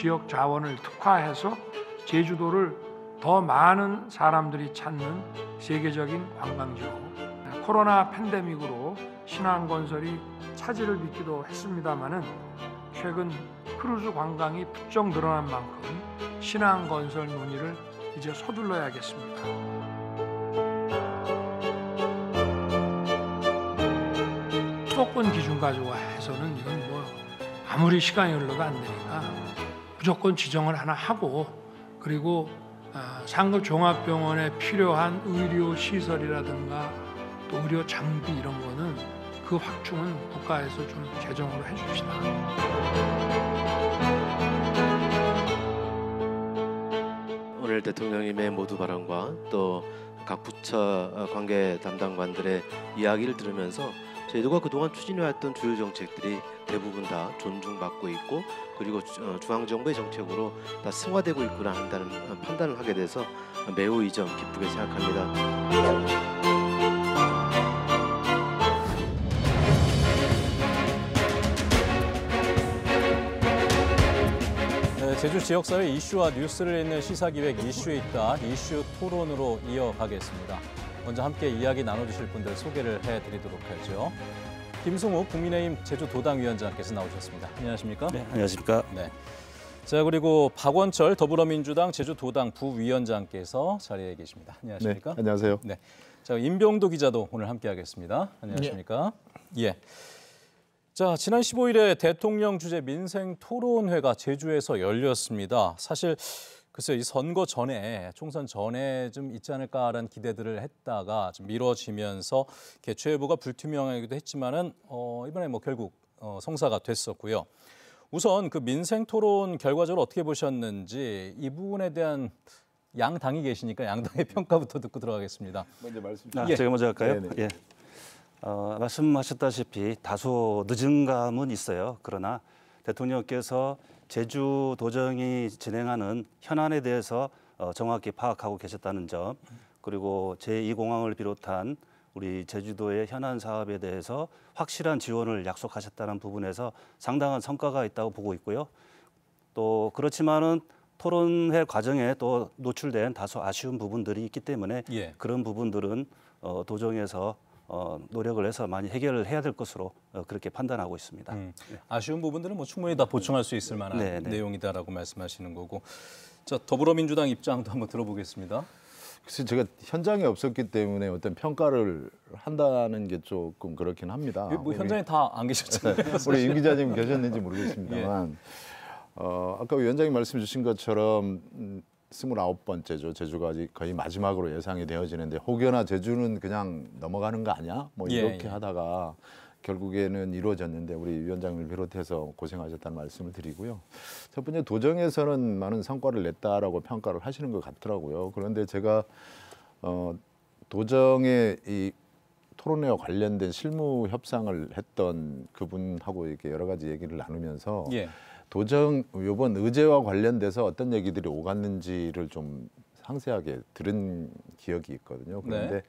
지역 자원을 특화해서 제주도를 더 많은 사람들이 찾는 세계적인 관광지로 코로나 팬데믹으로 신안건설이 차질을 빚기도 했습니다마는 최근 크루즈 관광이 부쩍 늘어난 만큼 신안건설 논의를 이제 서둘러야겠습니다. 수도권 기준 가지고 해서는 이건 뭐 아무리 시간이 흘러도안 되니까 무조건 지정을 하나 하고 그리고 아, 상급 종합병원에 필요한 의료 시설이라든가 또 의료 장비 이런 거는 그 확충은 국가에서 좀 재정으로 해줍시다. 오늘 대통령님의 모두 발언과 또 각 부처 관계 담당관들의 이야기를 들으면서 제도가 그동안 추진해왔던 주요 정책들이 대부분 다 존중받고 있고 그리고 어, 중앙정부의 정책으로 다 승화되고 있구나 한다는 어, 판단을 하게 돼서 매우 이점 기쁘게 생각합니다. 네, 제주 지역사회 이슈와 뉴스를 읽는 시사기획 이슈 있다 이슈 토론으로 이어가겠습니다. 먼저 함께 이야기 나눠주실 분들 소개를 해드리도록 하죠. 김승우 국민의힘 제주도당 위원장께서 나오셨습니다. 안녕하십니까? 네, 안녕하십니까? 네. 자 그리고 박원철 더불어민주당 제주도당 부위원장께서 자리에 계십니다. 안녕하십니까? 네, 안녕하세요. 네. 자 임병도 기자도 오늘 함께하겠습니다. 안녕하십니까? 네. 예. 자, 지난 15일에 대통령 주재 민생 토론회가 제주에서 열렸습니다. 사실 글쎄요, 이 선거 전에 총선 전에 좀 있지 않을까라는 기대들을 했다가 좀 미뤄지면서 개최부가 불투명하기도 했지만은 어, 이번에 뭐 결국 어, 성사가 됐었고요. 우선 그 민생 토론 결과적으로 어떻게 보셨는지 이 부분에 대한 양 당이 계시니까 양 당의 네. 평가부터 듣고 들어가겠습니다. 먼저 말씀. 아, 예. 제가 먼저 할까요? 네네. 네. 예. 어, 말씀하셨다시피 다소 늦은 감은 있어요. 그러나 대통령께서 제주 도정이 진행하는 현안에 대해서 어, 정확히 파악하고 계셨다는 점 그리고 제2공항을 비롯한 우리 제주도의 현안 사업에 대해서 확실한 지원을 약속하셨다는 부분에서 상당한 성과가 있다고 보고 있고요. 또 그렇지만은 토론회 과정에 또 노출된 다소 아쉬운 부분들이 있기 때문에 예. 그런 부분들은 어, 도정에서 어, 노력을 해서 많이 해결을 해야 될 것으로 어, 그렇게 판단하고 있습니다. 음, 네. 아쉬운 부분들은 뭐 충분히 다 보충할 수 있을 만한 네, 네. 내용이다라고 말씀하시는 거고 자 더불어민주당 입장도 한번 들어보겠습니다. 글쎄 제가 현장에 없었기 때문에 어떤 평가를 한다는 게 조금 그렇긴 합니다. 뭐 현장에 다 안 계셨잖아요. 네, 우리 임 기자님 계셨는지 모르겠습니다만 예. 어, 아까 위원장님 말씀 주신 것처럼 음, 스물아홉 번째죠 제주가 거의 마지막으로 예상이 되어지는데 혹여나 제주는 그냥 넘어가는 거 아니야? 뭐 예, 이렇게 예, 예. 하다가 결국에는 이루어졌는데 우리 위원장님을 비롯해서 고생하셨다는 말씀을 드리고요. 첫 번째 도정에서는 많은 성과를 냈다라고 평가를 하시는 것 같더라고요. 그런데 제가 어, 도정의 이 토론회와 관련된 실무 협상을 했던 그분하고 이렇게 여러 가지 얘기를 나누면서 예. 도정 요번 의제와 관련돼서 어떤 얘기들이 오갔는지를 좀 상세하게 들은 기억이 있거든요. 네. 그런데 네.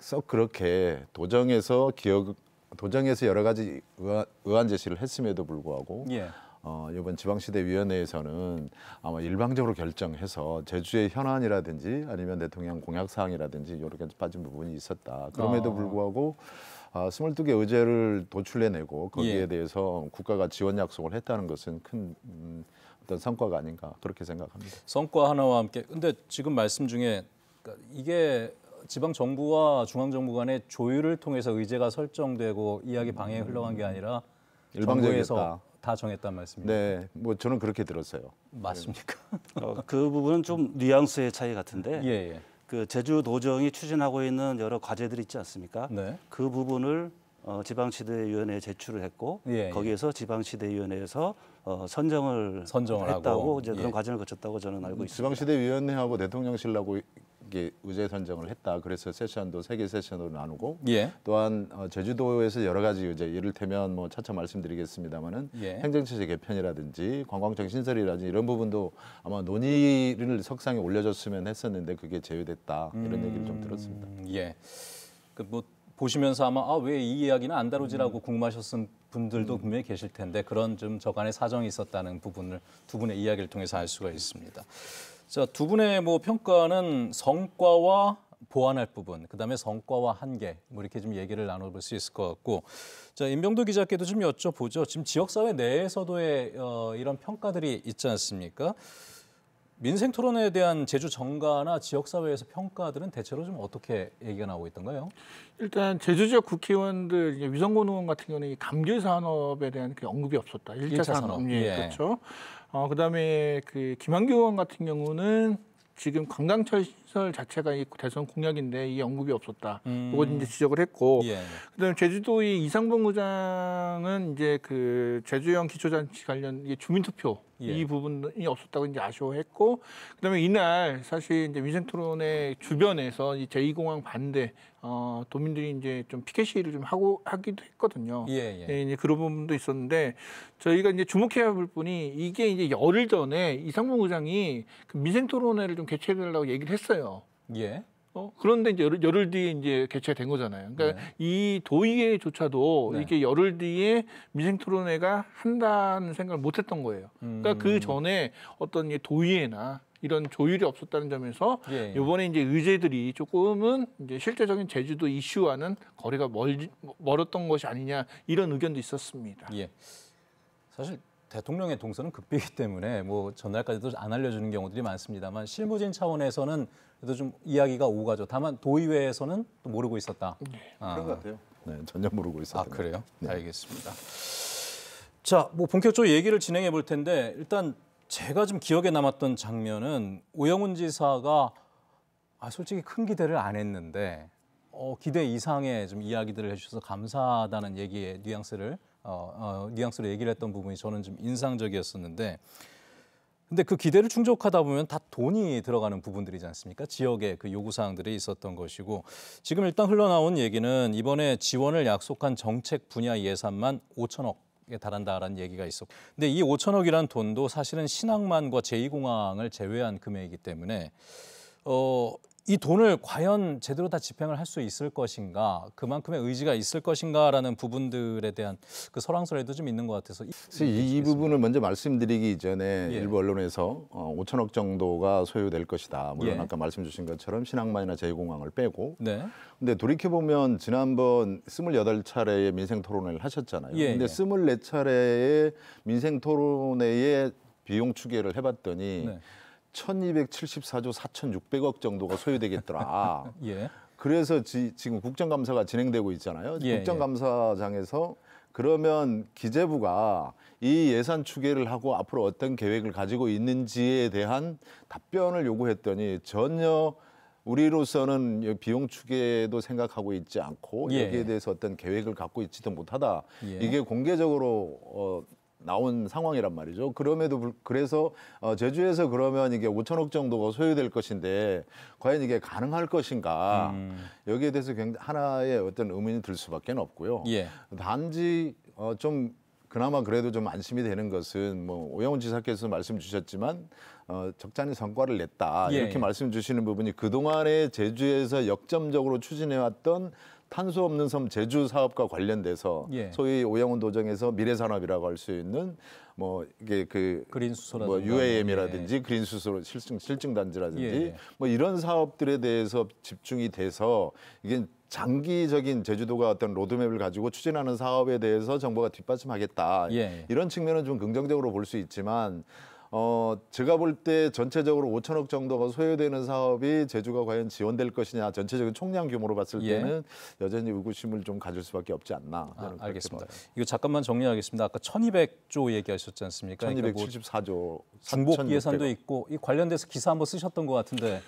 썩 그렇게 도정에서 기억 도정에서 여러 가지 의안, 의안 제시를 했음에도 불구하고 예. 어, 이번 지방시대위원회에서는 아마 일방적으로 결정해서 제주의 현안이라든지 아니면 대통령 공약 사항이라든지 여렇게 빠진 부분이 있었다. 그럼에도 아. 불구하고 아. 아, 22개 의제를 도출해내고 거기에 예. 대해서 국가가 지원 약속을 했다는 것은 큰 음, 어떤 성과가 아닌가 그렇게 생각합니다. 성과 하나와 함께 근데 지금 말씀 중에 그러니까 이게 지방 정부와 중앙 정부 간의 조율을 통해서 의제가 설정되고 이야기 방향이 흘러간 게 아니라 일방적에서 다 정했단 말씀이죠. 네, 뭐 저는 그렇게 들었어요. 맞습니까? 어, 그 부분은 좀 뉘앙스의 차이 같은데. 예, 예. 그 제주 도정이 추진하고 있는 여러 과제들이 있지 않습니까? 네. 그 부분을 어, 지방시대위원회에 제출을 했고 예, 예. 거기에서 지방시대위원회에서 어, 선정을, 선정을 했다고 하고, 이제 그런 예. 과정을 거쳤다고 저는 알고 있습니다. 지방시대위원회하고 대통령실하고 이렇게 의제 선정을 했다. 그래서 세션도 세 개 세션으로 나누고 예. 또한 어, 제주도에서 여러 가지 의제 이를테면 뭐 차차 말씀드리겠습니다마는 예. 행정체제 개편이라든지 관광청 신설이라든지 이런 부분도 아마 논의를 석상에 올려줬으면 했었는데 그게 제외됐다 이런 음... 얘기를 좀 들었습니다. 예. 그 뭐 보시면서 아마 아, 왜 이 이야기는 안 다루지라고 음. 궁금하셨은 분들도 음. 분명히 계실 텐데 그런 좀 저간의 사정이 있었다는 부분을 두 분의 이야기를 통해서 알 수가 있습니다. 자, 두 분의 뭐 평가는 성과와 보완할 부분, 그다음에 성과와 한계, 뭐 이렇게 좀 얘기를 나눠볼 수 있을 것 같고, 자 임병도 기자께도 좀 여쭤보죠. 지금 지역사회 내에서도의 어, 이런 평가들이 있지 않습니까? 민생 토론에 대한 제주 정가나 지역사회에서 평가들은 대체로 좀 어떻게 얘기가 나오고 있던가요? 일단 제주 지역 국회의원들 위성곤 의원 같은 경우는 감귤 산업에 대한 그 언급이 없었다. 일차 산업. 예. 예. 그렇죠. 어, 그다음에 그 김한규 의원 같은 경우는 지금 강강철 시설 자체가 이 대선 공약인데 이 언급이 없었다. 음. 그걸 이제 지적을 했고 예. 그다음에 제주도의 이상봉 의장은 이제 그 제주형 기초잔치 관련 주민투표 예. 이 부분이 없었다고 이제 아쉬워했고 그다음에 이날 사실 이제 민생 토론의 주변에서 이 제2공항 반대 어 도민들이 이제 좀 피켓 시위를 좀 하고 하기도 했거든요. 예, 예. 예 이제 그런 부분도 있었는데 저희가 이제 주목해야 할 분이 이게 이제 열흘 전에 이상봉 의장이 그 민생 토론회를 좀 개최해달라고 얘기를 했어요. 했어요. 예. 어, 그런데 이제 열흘, 열흘 뒤에 이제 개최가 된 거잖아요. 그러니까 네. 이 도의회조차도 네. 이게 열흘 뒤에 민생 토론회가 한다는 생각을 못 했던 거예요. 음. 그러니까 그 음. 전에 어떤 도의회나 이런 조율이 없었다는 점에서 예, 예. 이번에 이제 의제들이 조금은 이제 실제적인 제주도 이슈와는 거리가 멀 멀었던 것이 아니냐 이런 의견도 있었습니다. 예. 사실 대통령의 동선은 급비이기 때문에 뭐 전날까지도 안 알려주는 경우들이 많습니다만 실무진 차원에서는 그래도 좀 이야기가 오가죠. 다만 도의회에서는 또 모르고 있었다. 네, 아. 그런 것 같아요. 네, 전혀 모르고 있었다. 아 그래요? 네. 알겠습니다. 자, 뭐 본격적으로 얘기를 진행해 볼 텐데 일단 제가 좀 기억에 남았던 장면은 오영훈 지사가 아, 솔직히 큰 기대를 안 했는데 어, 기대 이상의 좀 이야기들을 해주셔서 감사하다는 얘기의 뉘앙스를 어, 어, 뉘앙스로 얘기를 했던 부분이 저는 좀 인상적이었었는데 근데 그 기대를 충족하다 보면 다 돈이 들어가는 부분들이지 않습니까? 지역의 그 요구 사항들이 있었던 것이고 지금 일단 흘러나온 얘기는 이번에 지원을 약속한 정책 분야 예산만 5천억 에 달한다라는 얘기가 있었고 근데 이 5천억이란 돈도 사실은 신항만과 제2공항을 제외한 금액이기 때문에 어이 돈을 과연 제대로 다 집행을 할 수 있을 것인가 그만큼의 의지가 있을 것인가라는 부분들에 대한 그설랑설에도좀 있는 것 같아서 이, 이 부분을 먼저 말씀드리기 전에 예. 일부 언론에서 어, 5천억 정도가 소요될 것이다 물론 예. 아까 말씀 주신 것처럼 신항만이나 제일공항을 빼고 네. 근데 돌이켜보면 지난번 28차례의 민생 토론회를 하셨잖아요 예. 근데 24차례의 예. 민생 토론회에 비용 추계를 해봤더니 네. 1274조 4,600억 정도가 소요되겠더라. 예. 그래서 지, 지금 국정감사가 진행되고 있잖아요. 예, 예, 국정감사장에서 그러면 기재부가 이 예산 추계를 하고 앞으로 어떤 계획을 가지고 있는지에 대한 답변을 요구했더니 전혀 우리로서는 비용 추계도 생각하고 있지 않고 예. 여기에 예. 대해서 어떤 계획을 갖고 있지도 못하다. 예. 이게 공개적으로 어, 나온 상황이란 말이죠. 그럼에도 불, 그래서 어, 제주에서 그러면 이게 5천억 정도가 소요될 것인데 과연 이게 가능할 것인가 음. 여기에 대해서 굉장히 하나의 어떤 의문이 들 수밖에 없고요. 예. 단지 어, 좀 그나마 그래도 좀 안심이 되는 것은 뭐 오영훈 지사께서 말씀 주셨지만 어, 적잖이 성과를 냈다 예, 이렇게 예. 말씀 주시는 부분이 그 동안에 제주에서 역점적으로 추진해왔던 탄소 없는 섬 제주 사업과 관련돼서 예. 소위 오영훈 도정에서 미래 산업이라고 할 수 있는 뭐 이게 그 그린 수소라든지 뭐 UAM이라든지 예. 그린 수소 실증 실증 단지라든지 예, 예. 뭐 이런 사업들에 대해서 집중이 돼서 이게 장기적인 제주도가 어떤 로드맵을 가지고 추진하는 사업에 대해서 정부가 뒷받침하겠다 예. 이런 측면은 좀 긍정적으로 볼 수 있지만 어, 제가 볼 때 전체적으로 5천억 정도가 소요되는 사업이 제주가 과연 지원될 것이냐 전체적인 총량 규모로 봤을 예. 때는 예. 여전히 의구심을 좀 가질 수밖에 없지 않나. 아, 알겠습니다. 이거 잠깐만 정리하겠습니다. 아까 1,200조 얘기하셨지 않습니까? 1,274조. 그러니까 뭐 중복 예산도 있고 이 관련돼서 기사 한번 쓰셨던 것 같은데.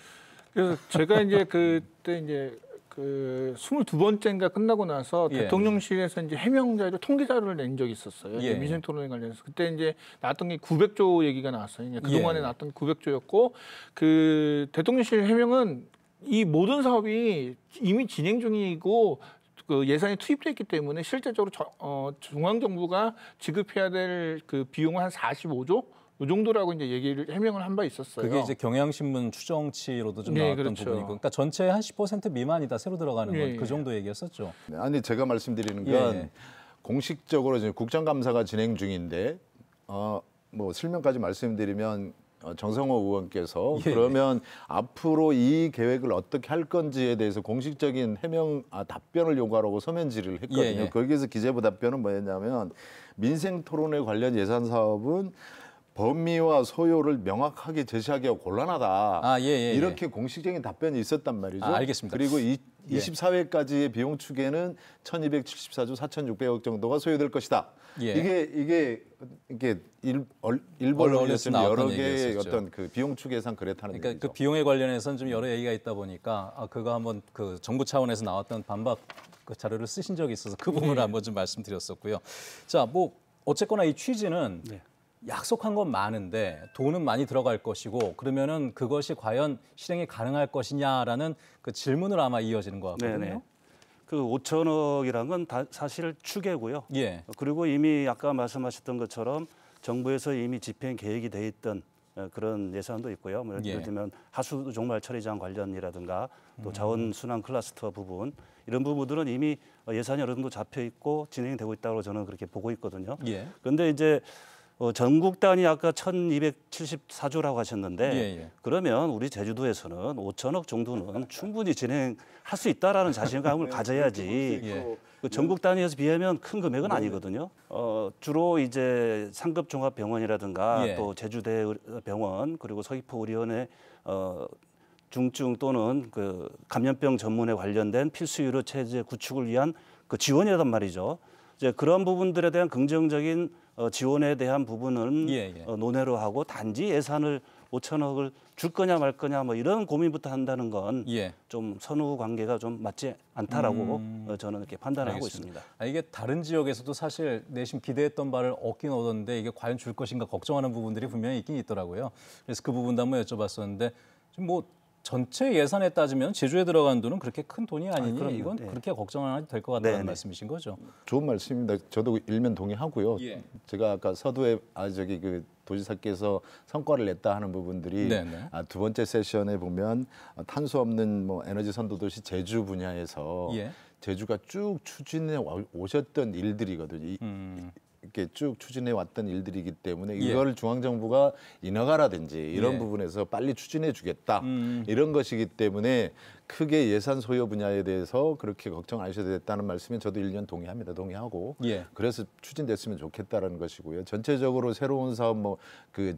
그래서 제가 이제 그때 이제 그 22번째인가 끝나고 나서 예. 대통령실에서 이제 해명 자료, 통계 자료를 낸 적이 있었어요. 예. 민생 토론에 관련해서 그때 이제 나왔던 게 900조 얘기가 나왔어요. 그러니까 그동안에 예. 나왔던 900조였고 그 대통령실 해명은 이 모든 사업이 이미 진행 중이고 그 예산이 투입됐기 때문에 실제적으로 저, 어, 중앙 정부가 지급해야 될 그 비용은 한 45조 이 정도라고 이제 얘기를 해명을 한 바 있었어요. 그게 이제 경향신문 추정치로도 좀 네, 나왔던 네, 그렇죠. 부분이고, 그러니까 전체의 한10% 미만이다 새로 들어가는 건그 네. 정도 얘기였었죠 네, 아니 제가 말씀드리는 건 예. 공식적으로 지금 국정감사가 진행 중인데, 어, 뭐 실명까지 말씀드리면 어, 정성호 의원께서 예. 그러면 앞으로 이 계획을 어떻게 할 건지에 대해서 공식적인 해명 아, 답변을 요구하라고 서면 질의를 했거든요. 예. 예. 거기에서 기재부 답변은 뭐였냐면 민생 토론에 관련 예산 사업은 범위와 소요를 명확하게 제시하기가 곤란하다. 아, 예, 예, 예. 이렇게 예. 공식적인 답변이 있었단 말이죠. 아, 알겠습니다. 그리고 이, 24회까지의 예. 비용 추계는 1,274조 4,600억 정도가 소요될 것이다. 예. 이게 이게 이게 일, 일본 언론에서 여러 개의 어떤 그 비용 추계상 그랬다는 그러니까 그 얘기죠. 그 비용에 관련해서는 좀 여러 얘기가 있다 보니까 아, 그거 한번 그 정부 차원에서 나왔던 반박 그 자료를 쓰신 적이 있어서 그 부분을 한번 좀 말씀드렸었고요. 자, 뭐 어쨌거나 이 취지는 네. 약속한 건 많은데 돈은 많이 들어갈 것이고 그러면은 그것이 과연 실행이 가능할 것이냐라는 그질문으로 아마 이어지는 것 같거든요. 네네. 그 5천억이란 건 다, 사실 추계고요. 예. 그리고 이미 아까 말씀하셨던 것처럼 정부에서 이미 집행 계획이 돼 있던 어, 그런 예산도 있고요. 뭐 예를 예. 들면 하수 종말 처리장 관련이라든가 또 음. 자원 순환 클러스터 부분 이런 부분들은 이미 예산이 어느 정도 잡혀 있고 진행되고 있다고 저는 그렇게 보고 있거든요. 예. 그런데 이제 어, 전국 단위 아까 1,274조라고 하셨는데 예, 예. 그러면 우리 제주도에서는 5천억 정도는 충분히 진행할 수 있다라는 자신감을 네, 가져야지 예. 그 전국 단위에서 비하면 큰 금액은 네. 아니거든요. 어, 주로 이제 상급 종합병원이라든가 예. 또 제주대 병원 그리고 서귀포 의료원의 어, 중증 또는 그 감염병 전문에 관련된 필수 의료 체제 구축을 위한 그 지원이란 말이죠. 이제 그런 부분들에 대한 긍정적인 어, 지원에 대한 부분은 예, 예. 어, 논외로 하고 단지 예산을 5천억을 줄 거냐 말 거냐 뭐 이런 고민부터 한다는 건좀 예. 선후 관계가 좀 맞지 않다라고 음... 어, 저는 이렇게 판단하고 있습니다. 아, 이게 다른 지역에서도 사실 내심 기대했던 바를 얻긴 얻었는데 이게 과연 줄 것인가 걱정하는 부분들이 분명히 있긴 있더라고요. 그래서 그 부분도 한번 여쭤봤었는데 뭐 전체 예산에 따지면 제주에 들어간 돈은 그렇게 큰 돈이 아니니 아니, 이건 네. 그렇게 걱정을 해도 될 것 같다는 네, 네. 말씀이신 거죠. 좋은 말씀입니다. 저도 일면 동의하고요. 예. 제가 아까 서두에 아 저기 그 도지사께서 성과를 냈다 하는 부분들이 네, 네. 아, 두 번째 세션에 보면 탄소 없는 뭐 에너지 선도도시 제주 분야에서 예. 제주가 쭉 추진해 오셨던 일들이거든요. 음. 이렇게 쭉 추진해 왔던 일들이기 때문에 이걸 예. 중앙정부가 인허가라든지 이런 예. 부분에서 빨리 추진해 주겠다 음, 음. 이런 것이기 때문에 크게 예산 소요 분야에 대해서 그렇게 걱정 안 하셔도 됐다는 말씀에 저도 1년 동의합니다. 동의하고 예. 그래서 추진됐으면 좋겠다라는 것이고요. 전체적으로 새로운 사업 뭐그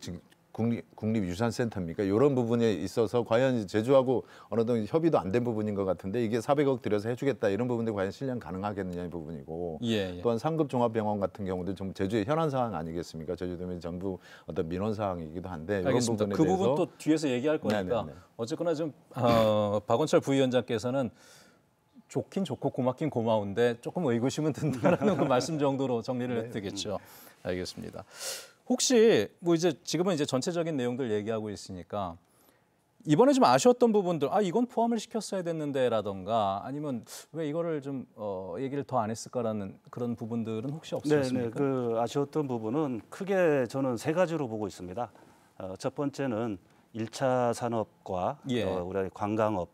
국립, 국립 유산센터입니까? 이런 부분에 있어서 과연 제주하고 어느 정도 협의도 안 된 부분인 것 같은데 이게 400억 들여서 해주겠다 이런 부분도 과연 실현 가능하겠느냐 이 부분이고 예, 예. 또한 상급 종합병원 같은 경우도 좀 제주의 현안 사항 아니겠습니까? 제주도민 전부 어떤 민원 사항이기도 한데 알겠습니다. 부분에 그 대해서 부분 또 뒤에서 얘기할 거니까 네네네. 네, 네, 네. 어쨌거나 좀 어, 박원철 부위원장께서는 좋긴 좋고 고맙긴 고마운데 조금 의구심은 든다라는 그 말씀 정도로 정리를 해드 되겠죠. 알겠습니다. 혹시 뭐 이제 지금은 이제 전체적인 내용들 얘기하고 있으니까 이번에 좀 아쉬웠던 부분들 아 이건 포함을 시켰어야 됐는데라던가 아니면 왜 이거를 좀 어, 얘기를 더 안 했을까라는 그런 부분들은 혹시 없으습니까 네, 네, 그 아쉬웠던 부분은 크게 저는 세 가지로 보고 있습니다. 어, 첫 번째는 일차 산업과 예. 어, 우리 관광업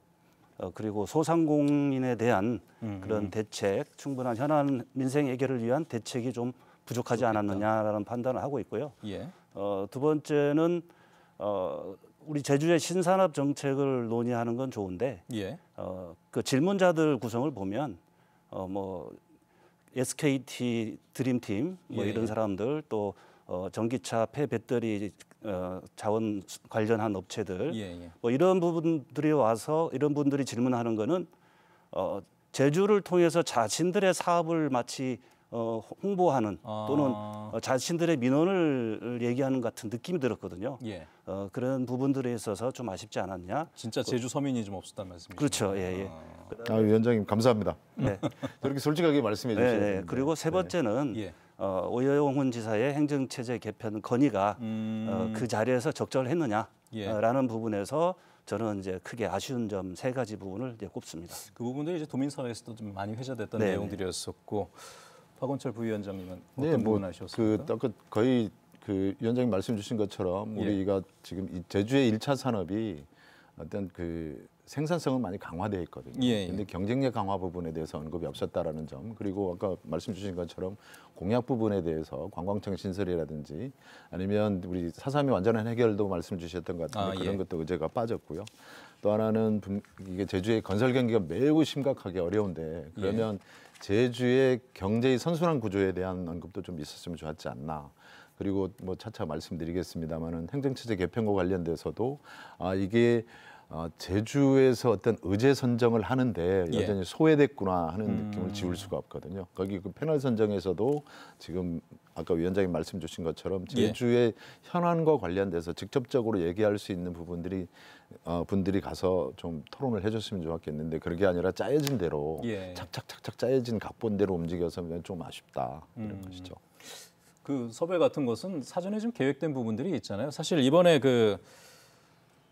어, 그리고 소상공인에 대한 음음. 그런 음. 대책 충분한 현안 민생 해결을 위한 대책이 좀 부족하지 않았느냐라는 판단을 하고 있고요. 예. 어, 두 번째는 어, 우리 제주의 신산업 정책을 논의하는 건 좋은데 예. 어, 그 질문자들 구성을 보면 어, 뭐 SKT 드림팀 뭐 예. 이런 사람들 또 어, 전기차 폐 배터리 어, 자원 관련한 업체들 예, 예. 뭐 이런 부분들이 와서 이런 분들이 질문하는 거는 어, 제주를 통해서 자신들의 사업을 마치 어, 홍보하는 아. 또는 어, 자신들의 민원을 얘기하는 같은 느낌이 들었거든요. 예. 어, 그런 부분들에 있어서 좀 아쉽지 않았냐. 진짜 그 제주 서민이 좀 없었단 말씀이시죠. 그렇죠. 예, 예. 아, 아 위원장님 감사합니다. 네. 저렇게 솔직하게 말씀해 주셔서. 네, 네. 그리고 세 번째는 네. 어, 오영훈 여 지사의 행정체제 개편 건의가 음... 어, 그 자리에서 적절했느냐라는 예. 부분에서 저는 이제 크게 아쉬운 점 세 가지 부분을 이제 꼽습니다. 그 부분도 이제 도민 사회에서도 좀 많이 회자됐던 네. 네. 내용들이었었고 박원철 부위원장님은 어떤 네, 뭐 부분하셨습니까? 그, 거의 그 위원장님 말씀 주신 것처럼 예. 우리가 예. 지금 제주의 일차 산업이 어떤 그 생산성은 많이 강화되어 있거든요. 그런데 예. 예. 경쟁력 강화 부분에 대해서 언급이 없었다라는 점, 그리고 아까 말씀 주신 것처럼 공약 부분에 대해서 관광청 신설이라든지 아니면 우리 사삼이 완전한 해결도 말씀 주셨던 것 같은데 아, 예. 그런 예. 것도 의제가 빠졌고요. 또 하나는 이게 제주의 건설 경기가 매우 심각하게 어려운데 그러면 예. 제주의 경제의 선순환 구조에 대한 언급도 좀 있었으면 좋았지 않나. 그리고 뭐 차차 말씀드리겠습니다만은 행정체제 개편과 관련돼서도 아 이게 어, 제주에서 어떤 의제 선정을 하는데 예. 여전히 소외됐구나 하는 음. 느낌을 지울 수가 없거든요. 거기 그 패널 선정에서도 지금 아까 위원장님 말씀 주신 것처럼 예. 제주의 예. 현안과 관련돼서 직접적으로 얘기할 수 있는 부분들이 어, 분들이 가서 좀 토론을 해줬으면 좋았겠는데 그게 아니라 짜여진 대로 예. 착착착착 짜여진 각본대로 움직여서 좀 아쉽다 이런 음. 것이죠. 그 섭외 같은 것은 사전에 좀 계획된 부분들이 있잖아요. 사실 이번에 그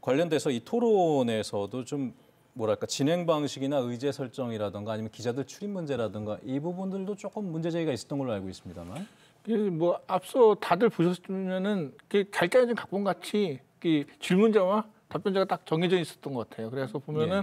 관련돼서 이 토론에서도 좀 뭐랄까 진행 방식이나 의제 설정이라든가 아니면 기자들 출입 문제라든가 이 부분들도 조금 문제 제기가 있었던 걸로 알고 있습니다만 뭐 앞서 다들 보셨으면은 잘짜여진 그 각본 같이 그 질문자와 답변자가 딱 정해져 있었던 것 같아요. 그래서 보면은 예.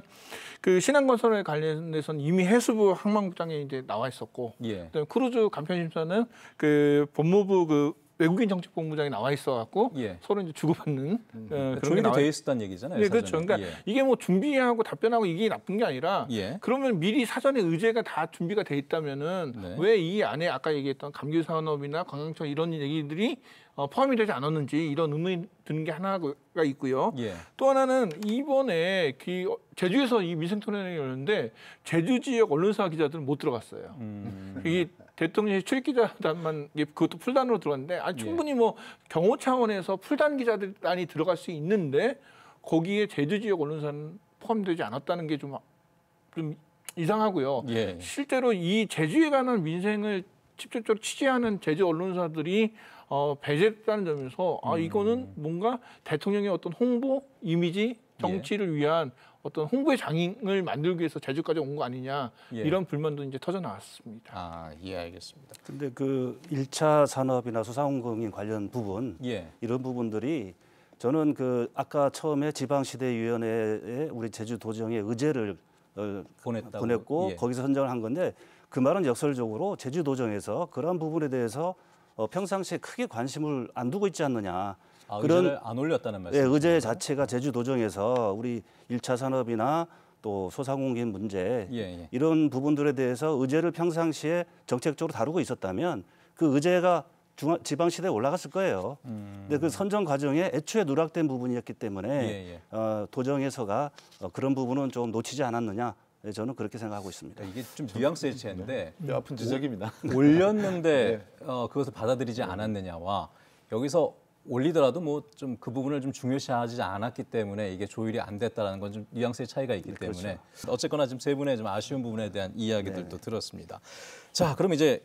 그 신한건설에 관련해서는 이미 해수부 항만국장에 이제 나와 있었고, 예. 그다음에 크루즈 간편심사는 그 법무부 그 외국인 정책 본부장이 나와 있어갖고 예. 서로 이제 주고받는 음. 어, 그러니까 그런 게 되어 있었다는 얘기잖아요. 네, 그렇죠. 그러니까 예. 이게 뭐 준비하고 답변하고 이게 나쁜 게 아니라 예. 그러면 미리 사전에 의제가 다 준비가 돼 있다면은 네. 왜이 안에 아까 얘기했던 감귤 산업이나 관광청 이런 얘기들이 어, 포함이 되지 않았는지 이런 의문이 드는 게 하나가 있고요. 예. 또 하나는 이번에 그 제주에서 이 민생 토론회가 열렸는데 제주 지역 언론사 기자들은 못 들어갔어요. 음. 이대통령의 출입 기자단만 그것도 풀단으로 들어갔는데 아 충분히 뭐 경호 차원에서 풀단 기자들단이 들어갈 수 있는데 거기에 제주 지역 언론사는 포함되지 않았다는 게 좀좀 좀 이상하고요. 예. 실제로 이 제주에 관한 민생을 직접적으로 취재하는 제재 언론사들이 어, 배제됐다는 점에서 아 음. 이거는 뭔가 대통령의 어떤 홍보 이미지 예. 정치를 위한 어떤 홍보의 장인을 만들기 위해서 제주까지 온 거 아니냐 예. 이런 불만도 이제 터져 나왔습니다. 아, 예, 알겠습니다. 근데 그 1차 산업이나 소상공인 관련 부분 예. 이런 부분들이 저는 그 아까 처음에 지방시대위원회에 우리 제주도정의 의제를 어, 보냈다고. 보냈고 예. 거기서 선정을 한 건데 그 말은 역설적으로 제주도정에서 그러한 부분에 대해서 어, 평상시에 크게 관심을 안 두고 있지 않느냐. 아, 그런 안 올렸다는 말씀. 예, 의제 자체가 제주도정에서 우리 일차 산업이나 또 소상공인 문제 예, 예. 이런 부분들에 대해서 의제를 평상시에 정책적으로 다루고 있었다면 그 의제가 중앙, 지방시대에 올라갔을 거예요. 음. 근데 그 선정 과정에 애초에 누락된 부분이었기 때문에 예, 예. 어, 도정에서가 어, 그런 부분은 좀 놓치지 않았느냐 네, 저는 그렇게 생각하고 있습니다. 이게 좀 뉘앙스의 차인데 네, 아픈 지적입니다. 올렸는데 네. 어, 그것을 받아들이지 않았느냐와 여기서 올리더라도 뭐 좀 그 부분을 좀 중요시하지 않았기 때문에 이게 조율이 안 됐다라는 건 좀 뉘앙스의 차이가 있기 네, 그렇죠. 때문에 어쨌거나 지금 세 분의 좀 아쉬운 부분에 대한 이야기들도 네. 들었습니다. 자, 그럼 이제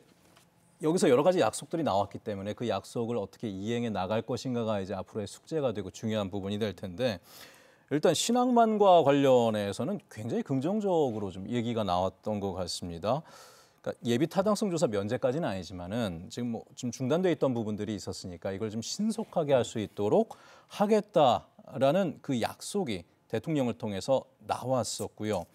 여기서 여러 가지 약속들이 나왔기 때문에 그 약속을 어떻게 이행해 나갈 것인가가 이제 앞으로의 숙제가 되고 중요한 부분이 될 텐데 일단 신앙만과 관련해서는 굉장히 긍정적으로 좀 얘기가 나왔던 것 같습니다. 그러니까 예비 타당성 조사 면제까지는 아니지만은 지금 뭐좀 중단돼 있던 부분들이 있었으니까 이걸 좀 신속하게 할 수 있도록 하겠다라는 그 약속이 대통령을 통해서 나왔었고요.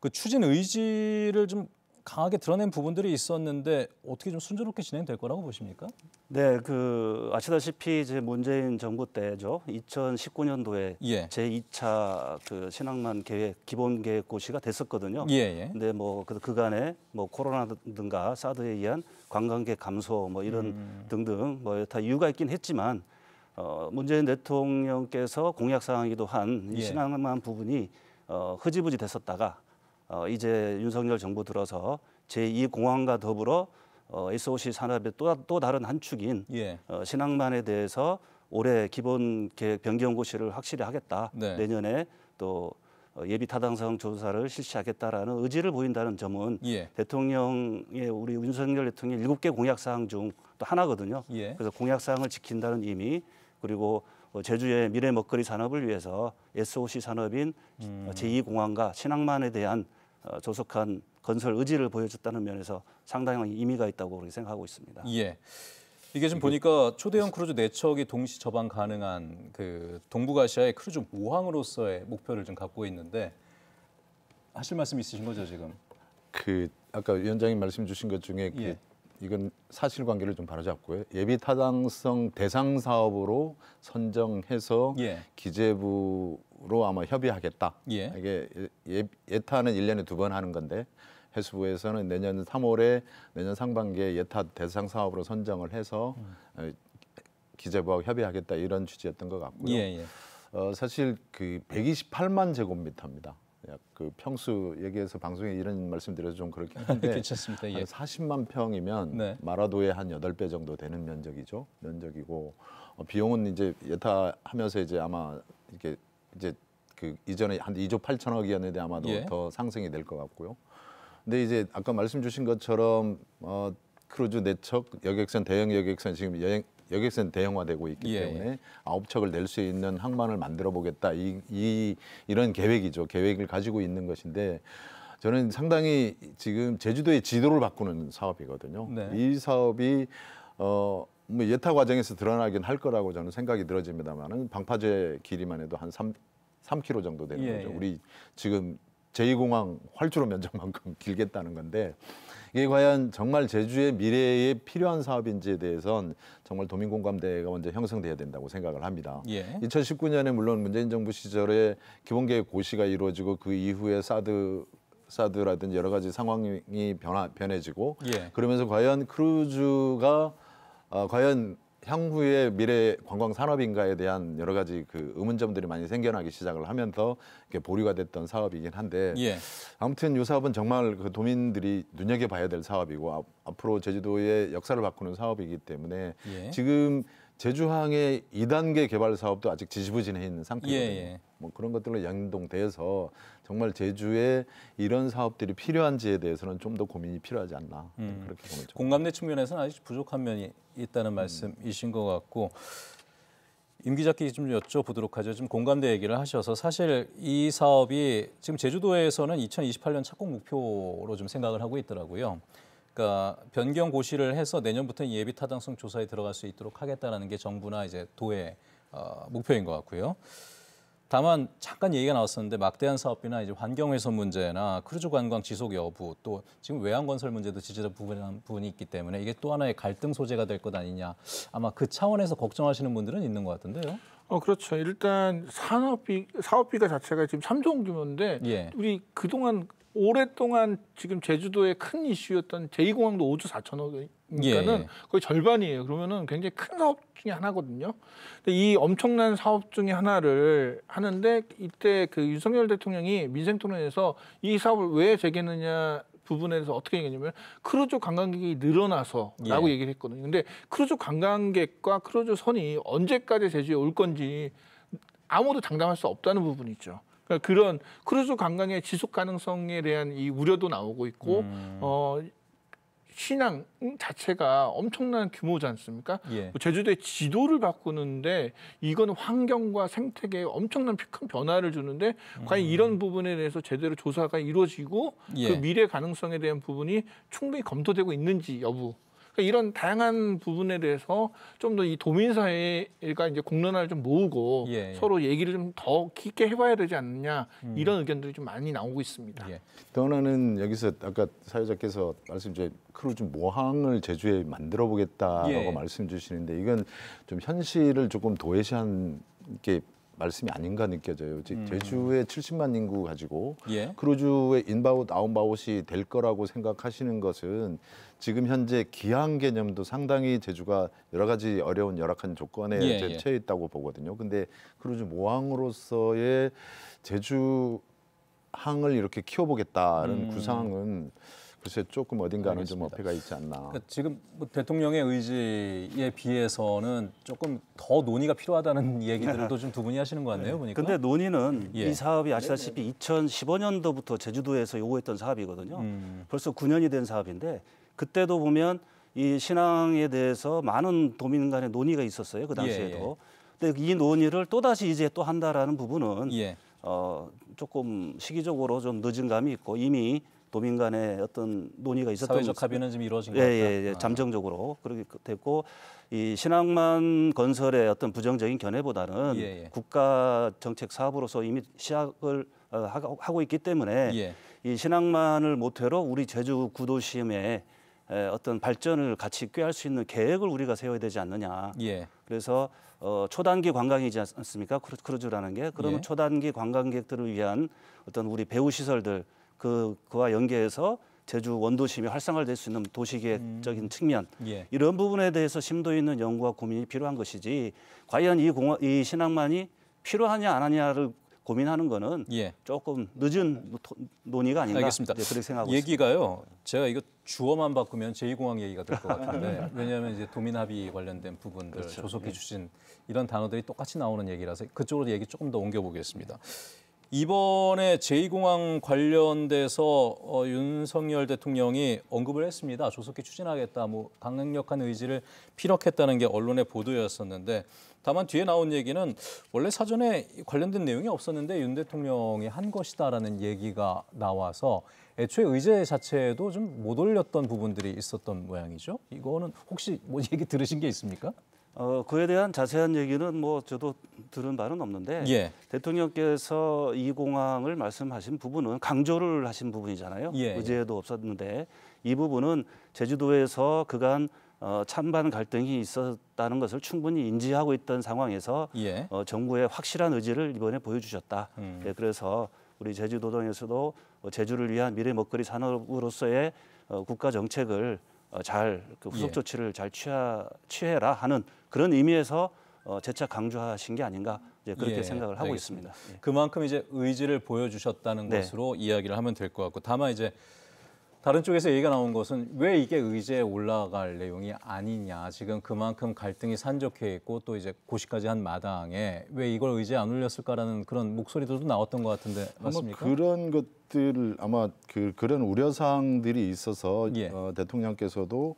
그 추진 의지를 좀 강하게 드러낸 부분들이 있었는데 어떻게 좀 순조롭게 진행될 거라고 보십니까? 네, 그 아시다시피 이제 문재인 정부 때죠. 2019년도에 예. 제2차 그 신학만 계획 기본 계획 고시가 됐었거든요. 예, 예. 근데 뭐 그, 그간에 그뭐 코로나든가 사드에 의한 관광객 감소 뭐 이런 음. 등등 뭐 다 이유가 있긴 했지만 어, 문재인 대통령께서 공약 사항이기도 한 예. 신앙만 부분이 어, 흐지부지 됐었다가 어, 이제 윤석열 정부 들어서 제2공항과 더불어 어, SOC 산업의 또, 또 다른 한 축인 예. 어, 신항만에 대해서 올해 기본 계획 변경 고시를 확실히 하겠다. 네. 내년에 또 어, 예비 타당성 조사를 실시하겠다라는 의지를 보인다는 점은 예. 대통령의 우리 윤석열 대통령 일곱 개 공약 사항 중 또 하나거든요. 예. 그래서 공약 사항을 지킨다는 의미 그리고 어, 제주의 미래 먹거리 산업을 위해서 SOC 산업인 음. 어, 제2공항과 신항만에 대한 어, 조속한 건설 의지를 보여줬다는 면에서 상당히 의미가 있다고 그렇게 생각하고 있습니다. 예. 이게 지금 보니까 초대형 크루즈 네 척이 동시 저방 가능한 그 동북아시아의 크루즈 모항으로서의 목표를 좀 갖고 있는데 하실 말씀 있으신 거죠 지금? 그 아까 위원장님 말씀 주신 것 중에 그 예. 이건 사실관계를 좀 바로잡고요. 예비 타당성 대상 사업으로 선정해서 예. 기재부로 아마 협의하겠다. 예. 이게 예, 예타는 1년에 두 번 하는 건데 해수부에서는 내년 3월에 내년 상반기에 예타 대상 사업으로 선정을 해서 음. 어, 기재부하고 협의하겠다 이런 취지였던 것 같고요. 예, 예. 어, 사실 그 128만 제곱미터입니다. 그 평수 얘기해서 방송에 이런 말씀드려서 좀 그렇긴 한데 괜찮습니다. 예. 한 40만 평이면 네. 마라도의 한8배 정도 되는 면적이죠. 면적이고 어, 비용은 이제 예타 하면서 이제 아마 이렇게 이제 그 이전에 한 2조 8천억이었는데 아마도 예. 더 상승이 될 것 같고요. 근데 이제 아까 말씀 주신 것처럼 어 크루즈 내척 여객선 대형 여객선 지금 여행 여객선 대형화되고 있기 예, 때문에 예. 아홉 척을 낼 수 있는 항만을 만들어 보겠다 이, 이 이런 계획이죠 계획을 가지고 있는 것인데 저는 상당히 지금 제주도의 지도를 바꾸는 사업이거든요. 네. 이 사업이 어. 뭐 예타 과정에서 드러나긴 할 거라고 저는 생각이 들어집니다만은 방파제 길이만 해도 한 3, 3km 정도 되는 예, 거죠. 예. 우리 지금 제2공항 활주로 면적만큼 길겠다는 건데 이게 과연 정말 제주의 미래에 필요한 사업인지에 대해선 정말 도민 공감대가 먼저 형성돼야 된다고 생각을 합니다. 예. 2019년에 물론 문재인 정부 시절에 기본계획 고시가 이루어지고 그 이후에 사드 사드라든지 여러 가지 상황이 변화 변해지고 예. 그러면서 과연 크루즈가 어, 과연 향후의 미래 관광 산업인가에 대한 여러 가지 그 의문점들이 많이 생겨나기 시작을 하면서 이게 보류가 됐던 사업이긴 한데 예. 아무튼 이 사업은 정말 그 도민들이 눈여겨봐야 될 사업이고 아, 앞으로 제주도의 역사를 바꾸는 사업이기 때문에 예. 지금 제주항의 2단계 개발 사업도 아직 지지부진해 있는 상태거든요. 예. 예. 뭐 그런 것들로 연동돼서 정말 제주에 이런 사업들이 필요한지에 대해서는 좀 더 고민이 필요하지 않나 음. 그렇게 보죠. 공감대 측면에서는 아직 부족한 면이 있다는 음. 말씀이신 것 같고 임 기자께 좀 여쭤보도록 하죠. 지금 공감대 얘기를 하셔서 사실 이 사업이 지금 제주도에서는 2028년 착공 목표로 좀 생각을 하고 있더라고요. 그러니까 변경 고시를 해서 내년부터 예비 타당성 조사에 들어갈 수 있도록 하겠다라는 게 정부나 이제 도의 어, 목표인 것 같고요. 다만 잠깐 얘기가 나왔었는데 막대한 사업비나 이제 환경훼손 문제나 크루즈 관광 지속 여부 또 지금 외환 건설 문제도 지지자 부분이 있기 때문에 이게 또 하나의 갈등 소재가 될 것 아니냐 아마 그 차원에서 걱정하시는 분들은 있는 것 같은데요. 어 그렇죠. 일단 산업비 사업비가 자체가 지금 삼원 규모인데 예. 우리 그동안 오랫동안 지금 제주도의 큰 이슈였던 제2공항도 5조 4천억이니까는 예. 거의 절반이에요. 그러면은 굉장히 큰 사업 중에 하나거든요. 근데 이 엄청난 사업 중에 하나를 하는데 이때 그 윤석열 대통령이 민생 토론에서 이 사업을 왜 재개느냐 부분에 대해서 어떻게 얘기했냐면 크루즈 관광객이 늘어나서라고 예. 얘기를 했거든요. 근데 크루즈 관광객과 크루즈 선이 언제까지 제주에 올 건지 아무도 장담할 수 없다는 부분이 있죠. 그러니까 그런 크루즈 관광의 지속 가능성에 대한 이 우려도 나오고 있고 음. 어 신앙 자체가 엄청난 규모지 않습니까? 예. 뭐 제주도의 지도를 바꾸는데 이건 환경과 생태계에 엄청난 큰 변화를 주는데 과연 음. 이런 부분에 대해서 제대로 조사가 이루어지고 그 예. 그 미래 가능성에 대한 부분이 충분히 검토되고 있는지 여부 그러니까 이런 다양한 부분에 대해서 좀 더 이 도민 사회가 이제 공론화를 좀 모으고 예, 예. 서로 얘기를 좀 더 깊게 해봐야 되지 않느냐 음. 이런 의견들이 좀 많이 나오고 있습니다. 예. 또 하나는 여기서 아까 사회자께서 말씀 주신 크루 좀 모항을 제주에 만들어 보겠다라고 예. 말씀 주시는데 이건 좀 현실을 조금 도외시한 게 말씀이 아닌가 느껴져요. 음. 제주에 70만 인구 가지고 예. 크루즈의 인바웃 아웃바웃이 될 거라고 생각하시는 것은 지금 현재 기한 개념도 상당히 제주가 여러 가지 어려운 열악한 조건에 예, 예. 처해 있다고 보거든요. 근데 크루즈 모항으로서의 제주 항을 이렇게 키워보겠다는 음. 구상은 그 글쎄 조금 어딘가는 알겠습니다. 좀 어폐가 있지 않나. 그러니까 지금 뭐 대통령의 의지에 비해서는 조금 더 논의가 필요하다는 얘기들도 좀 두 분이 하시는 것 같네요. 네. 보니까. 근데 논의는 예. 이 사업이 아시다시피 2015년도부터 제주도에서 요구했던 사업이거든요. 음. 벌써 9년이 된 사업인데 그때도 보면 이 신앙에 대해서 많은 도민 간의 논의가 있었어요. 그 예, 당시에도. 예, 근데 이 논의를 또다시 이제 또 한다라는 부분은 예. 어, 조금 시기적으로 좀 늦은 감이 있고 이미 도민 간의 어떤 논의가 있었던 사회적 합의는 좀 이루어진 거죠. 예, 예, 예, 아. 잠정적으로 그렇게 됐고 이 신앙만 건설의 어떤 부정적인 견해보다는 예, 예. 국가 정책 사업으로서 이미 시작을 어, 하고 있기 때문에 예. 이 신앙만을 모태로 우리 제주 구도심에 어떤 발전을 같이 꾀할 수 있는 계획을 우리가 세워야 되지 않느냐. 예. 그래서 어, 초단기 관광이지 않습니까? 크루즈라는 게 그러면 예. 초단기 관광객들을 위한 어떤 우리 배우 시설들 그 그와 연계해서 제주 원도심이 활성화될 수 있는 도시계획적인 음. 측면 예. 이런 부분에 대해서 심도 있는 연구와 고민이 필요한 것이지 과연 이, 공화, 이 신학만이 필요하냐 안 하냐를 고민하는 거는 예. 조금 늦은 논의가 아닌가 알겠습니다. 네, 그렇게 생각하고 얘기가요. 있습니다. 제가 이거 주어만 바꾸면 제2공항 얘기가 될 것 같은데 네. 왜냐하면 이제 도민합의 관련된 부분들 그렇죠. 조속히 예. 추진 이런 단어들이 똑같이 나오는 얘기라서 그쪽으로 얘기 조금 더 옮겨보겠습니다. 이번에 제2공항 관련돼서 어, 윤석열 대통령이 언급을 했습니다. 조속히 추진하겠다, 뭐 강력한 의지를 피력했다는 게 언론의 보도였었는데 다만 뒤에 나온 얘기는 원래 사전에 관련된 내용이 없었는데 윤 대통령이 한 것이다라는 얘기가 나와서 애초에 의제 자체에도 좀 못 올렸던 부분들이 있었던 모양이죠. 이거는 혹시 뭐 얘기 들으신 게 있습니까? 어, 그에 대한 자세한 얘기는 뭐 저도 들은 바는 없는데 예. 대통령께서 이 공항을 말씀하신 부분은 강조를 하신 부분이잖아요. 예, 예. 의제도 없었는데 이 부분은 제주도에서 그간 어, 찬반 갈등이 있었다는 것을 충분히 인지하고 있던 상황에서 예. 어, 정부의 확실한 의지를 이번에 보여주셨다. 음. 네, 그래서 우리 제주도당에서도 어, 제주를 위한 미래 먹거리 산업으로서의 어, 국가 정책을 어, 잘그 후속 예. 조치를 잘 취하, 취해라 하는 그런 의미에서 어, 재차 강조하신 게 아닌가 이제 그렇게 예, 생각을 하고 알겠습니다. 있습니다. 예. 그만큼 이제 의지를 보여주셨다는 네. 것으로 이야기를 하면 될 것 같고 다만 이제 다른 쪽에서 얘기가 나온 것은 왜 이게 의제에 올라갈 내용이 아니냐. 지금 그만큼 갈등이 산적해 있고 또 이제 고시까지 한 마당에 왜 이걸 의제에 안 올렸을까라는 그런 목소리들도 나왔던 것 같은데 맞습니까? 그런 것들 아마 그, 그런 우려사항들이 있어서 예. 어, 대통령께서도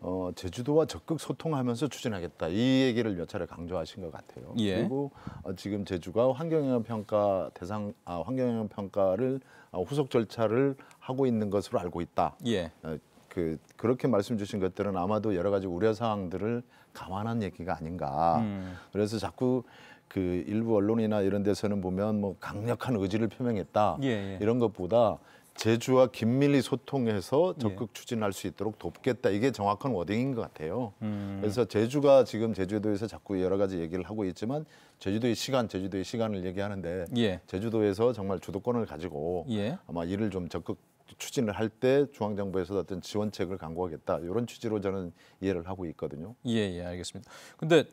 어, 제주도와 적극 소통하면서 추진하겠다 이 얘기를 몇 차례 강조하신 것 같아요. 예. 그리고 어, 지금 제주가 환경영향 평가 대상 아, 환경영향 평가를 어, 후속 절차를 하고 있는 것으로 알고 있다. 예. 어, 그 그렇게 말씀 주신 것들은 아마도 여러 가지 우려 사항들을 감안한 얘기가 아닌가. 음. 그래서 자꾸 그 일부 언론이나 이런 데서는 보면 뭐 강력한 의지를 표명했다 예, 예. 이런 것보다 제주와 긴밀히 소통해서 예. 적극 추진할 수 있도록 돕겠다. 이게 정확한 워딩인 것 같아요. 음. 그래서 제주가 지금 제주도에서 자꾸 여러 가지 얘기를 하고 있지만 제주도의 시간, 제주도의 시간을 얘기하는데 예. 제주도에서 정말 주도권을 가지고 예. 아마 일을 좀 적극 추진을 할 때 중앙정부에서 어떤 지원책을 강구하겠다 이런 취지로 저는 이해를 하고 있거든요. 예, 예, 알겠습니다. 근데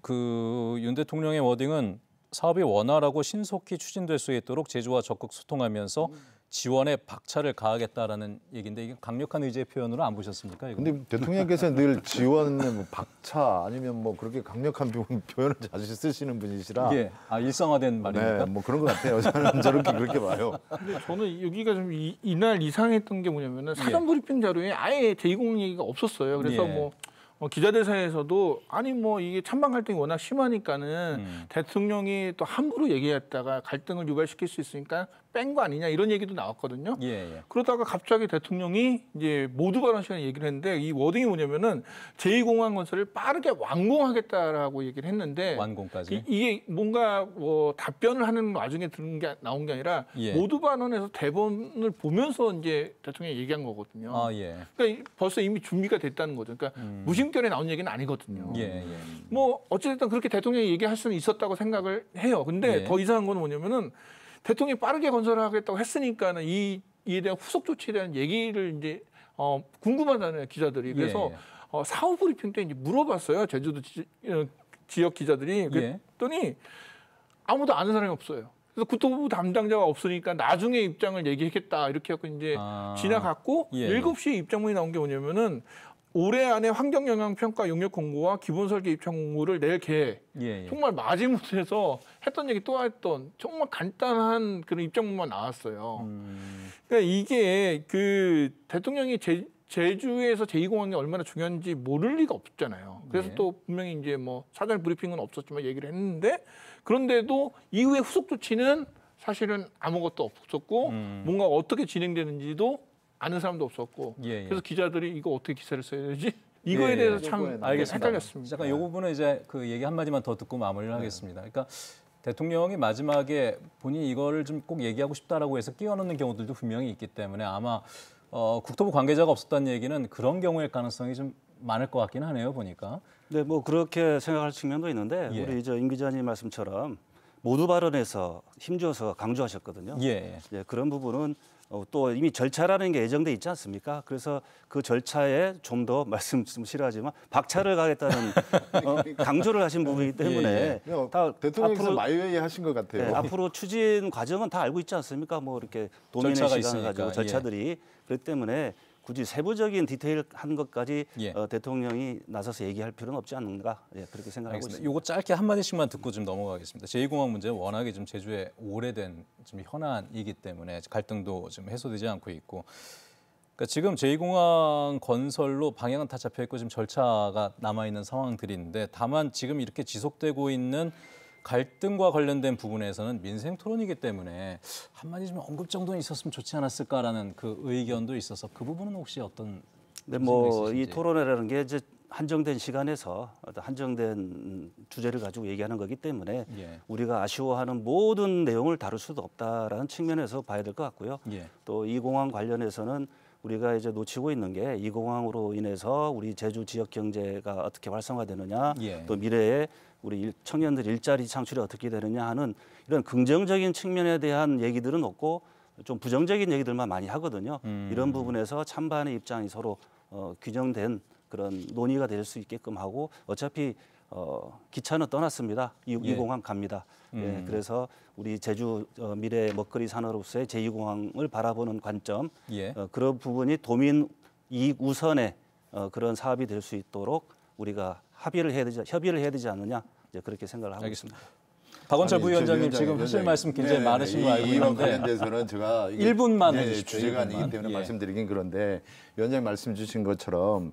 그 윤 대통령의 워딩은 사업이 원활하고 신속히 추진될 수 있도록 제주와 적극 소통하면서 음. 지원에 박차를 가하겠다라는 얘기인데 이게 강력한 의지의 표현으로 안 보셨습니까? 이거? 근데 대통령께서 늘 지원에 뭐 박차 아니면 뭐 그렇게 강력한 표현을 자주 쓰시는 분이시라 예. 아 일상화된 네, 말입니까? 네, 뭐 그런 것 같아요. 저는 저렇게 그렇게 봐요. 근데 저는 여기가 좀 이, 이날 이상했던 게 뭐냐면은 예. 사전 브리핑 자료에 아예 제공 얘기가 없었어요. 그래서 예. 뭐 어, 기자대사에서도 아니 뭐 이게 찬반 갈등이 워낙 심하니까는 음. 대통령이 또 함부로 얘기했다가 갈등을 유발시킬 수 있으니까 뺀거 아니냐 이런 얘기도 나왔거든요. 예, 예. 그러다가 갑자기 대통령이 이제 모두 발언 시간에 얘기를 했는데 이 워딩이 뭐냐면은 제2공항 건설을 빠르게 완공하겠다라고 얘기를 했는데 완공까지 이, 게 뭔가 뭐 답변을 하는 와중에 들은 게 나온 게 아니라 예. 모두 발언에서 대본을 보면서 이제 대통령이 얘기한 거거든요. 아, 예. 그러니까 벌써 이미 준비가 됐다는 거죠. 그러니까 음. 무심결에 나온 얘기는 아니거든요. 예, 예. 뭐어찌됐든 그렇게 대통령이 얘기할 수는 있었다고 생각을 해요. 근데 더 이상한 건 뭐냐면은 대통령이 빠르게 건설하겠다고 했으니까이 이에 대한 후속 조치에 대한 얘기를 이제 어 궁금하다는 기자들이 예, 그래서 예. 어 사후 브리핑 때 이제 물어봤어요 제주도 지, 어, 지역 기자들이 예. 그랬더니 예. 아무도 아는 사람이 없어요. 그래서 국토부 담당자가 없으니까 나중에 입장을 얘기했겠다 이렇게 하고 이제 아, 지나갔고 예. 7시에 입장문이 나온 게 뭐냐면은 올해 안에 환경 영향 평가 용역 공고와 기본 설계 입찰 공고를 낼 계획. 예, 예. 정말 마지못해서 했던 얘기 또 했던 정말 간단한 그런 입장문만 나왔어요. 음. 그러니까 이게 그 대통령이 제, 제주에서 제2공항이 얼마나 중요한지 모를 리가 없잖아요. 그래서 예. 또 분명히 이제 뭐 사전 브리핑은 없었지만 얘기를 했는데 그런데도 이후에 후속 조치는 사실은 아무것도 없었고 음. 뭔가 어떻게 진행되는지도 아는 사람도 없었고 예, 예. 그래서 기자들이 이거 어떻게 기사를 써야 되지? 예, 이거에 예, 대해서 참 네, 알겠습니다. 헷갈렸습니다. 잠깐 요 부분은 이제 그 얘기 한 마디만 더 듣고 마무리를 네. 하겠습니다. 그러니까 대통령이 마지막에 본인이 이거를 좀 꼭 얘기하고 싶다라고 해서 끼워넣는 경우들도 분명히 있기 때문에 아마 어, 국토부 관계자가 없었다는 얘기는 그런 경우일 가능성이 좀 많을 것 같긴 하네요 보니까. 네, 뭐 그렇게 생각할 측면도 있는데 예. 우리 저임 기자님 말씀처럼 모두 발언에서 힘줘서 강조하셨거든요. 예. 예. 그런 부분은 어, 또 이미 절차라는 게 예정돼 있지 않습니까? 그래서 그 절차에 좀 더 말씀 좀 싫어하지만 박차를 가겠다는 어, 그러니까. 강조를 하신 부분이기 때문에 예, 예. 다 뭐 대통령께서 앞으로, 마이웨이 하신 것 같아요. 네, 앞으로 추진 과정은 다 알고 있지 않습니까? 뭐 이렇게 도민의 시간 가지고 예. 절차들이 예. 그렇기 때문에 굳이 세부적인 디테일한 것까지 예. 어, 대통령이 나서서 얘기할 필요는 없지 않는가 예, 그렇게 생각하고 있습니다. 요거 짧게 한 마디씩만 듣고 좀 넘어가겠습니다. 제2공항 문제 워낙에 좀 제주에 오래된 좀 현안이기 때문에 갈등도 좀 해소되지 않고 있고 그러니까 지금 제2공항 건설로 방향은 다 잡혀 있고 지금 절차가 남아 있는 상황들인데 다만 지금 이렇게 지속되고 있는 갈등과 관련된 부분에서는 민생 토론이기 때문에 한마디 좀 언급 정도는 있었으면 좋지 않았을까라는 그 의견도 있어서 그 부분은 혹시 어떤 네, 뭐이 토론회라는 게 이제 한정된 시간에서 한정된 주제를 가지고 얘기하는 거기 때문에 예. 우리가 아쉬워하는 모든 내용을 다룰 수도 없다라는 측면에서 봐야 될 것 같고요. 예. 또이 공항 관련해서는 우리가 이제 놓치고 있는 게 이 공항으로 인해서 우리 제주 지역 경제가 어떻게 활성화되느냐 예. 또 미래에 우리 청년들 일자리 창출이 어떻게 되느냐 하는 이런 긍정적인 측면에 대한 얘기들은 없고 좀 부정적인 얘기들만 많이 하거든요. 음. 이런 부분에서 찬반의 입장이 서로 어, 균형된 그런 논의가 될 수 있게끔 하고 어차피 어, 기차는 떠났습니다. 2공항 예. 갑니다. 예, 음. 예, 그래서 우리 제주 어, 미래 먹거리 산업으로서의 제2공항을 바라보는 관점 예. 어, 그런 부분이 도민 이익 우선의 어, 그런 사업이 될 수 있도록 우리가 합의를 해야 되지 협의를 해야 되지 않느냐 이제 그렇게 생각을 하고 알겠습니다. 있습니다. 박원철 아니, 부위원장님 지금 하실 위원장님. 네. 말씀 굉장히 네, 많으신 네, 거 알고 있는데 관련돼서는 제가 1분만 네, 주제가 1분만. 아니기 때문에 예. 말씀드리긴 그런데 위원장님 말씀 주신 것처럼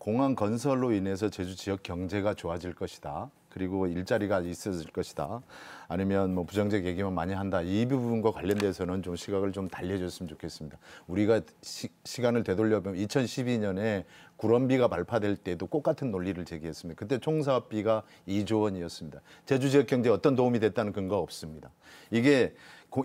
공항 건설로 인해서 제주 지역 경제가 좋아질 것이다. 그리고 일자리가 있어질 것이다. 아니면 뭐 부정적 얘기만 많이 한다. 이 부분과 관련돼서는 좀 시각을 좀 달리해줬으면 좋겠습니다. 우리가 시, 시 간을 되돌려보면 2012년에 구럼비가 발파될 때도 똑같은 논리를 제기했습니다. 그때 총사업비가 2조 원이었습니다. 제주 지역 경제에 어떤 도움이 됐다는 근거 없습니다. 이게 고,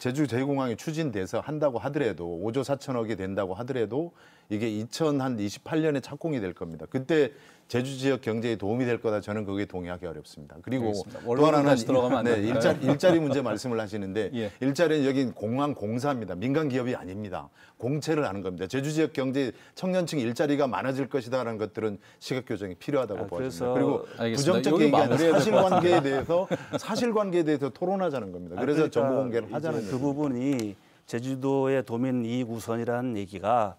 제주 제 대공항이 추진돼서 한다고 하더라도 5조 4천억이 된다고 하더라도 이게 2028년에 착공이 될 겁니다. 그때 제주 지역 경제에 도움이 될 거다 저는 거기에 동의하기 어렵습니다. 그리고 또 하나는 네, 일자리, 일자리, 문제 말씀을 하시는데 예. 일자리는 여긴 공항 공사입니다. 민간 기업이 아닙니다. 공채를 하는 겁니다. 제주 지역 경제 청년층 일자리가 많아질 것이다라는 것들은 시각 교정이 필요하다고 아, 보여집니다. 그리고 알겠습니다. 부정적 얘기가 아니라 사실관계에 대해서 사실관계에 대해서 토론하자는 겁니다. 그래서 아, 그러니까 정보 공개를 하자는 그 얘기입니다. 부분이 제주도의 도민 이익 우선이라는 얘기가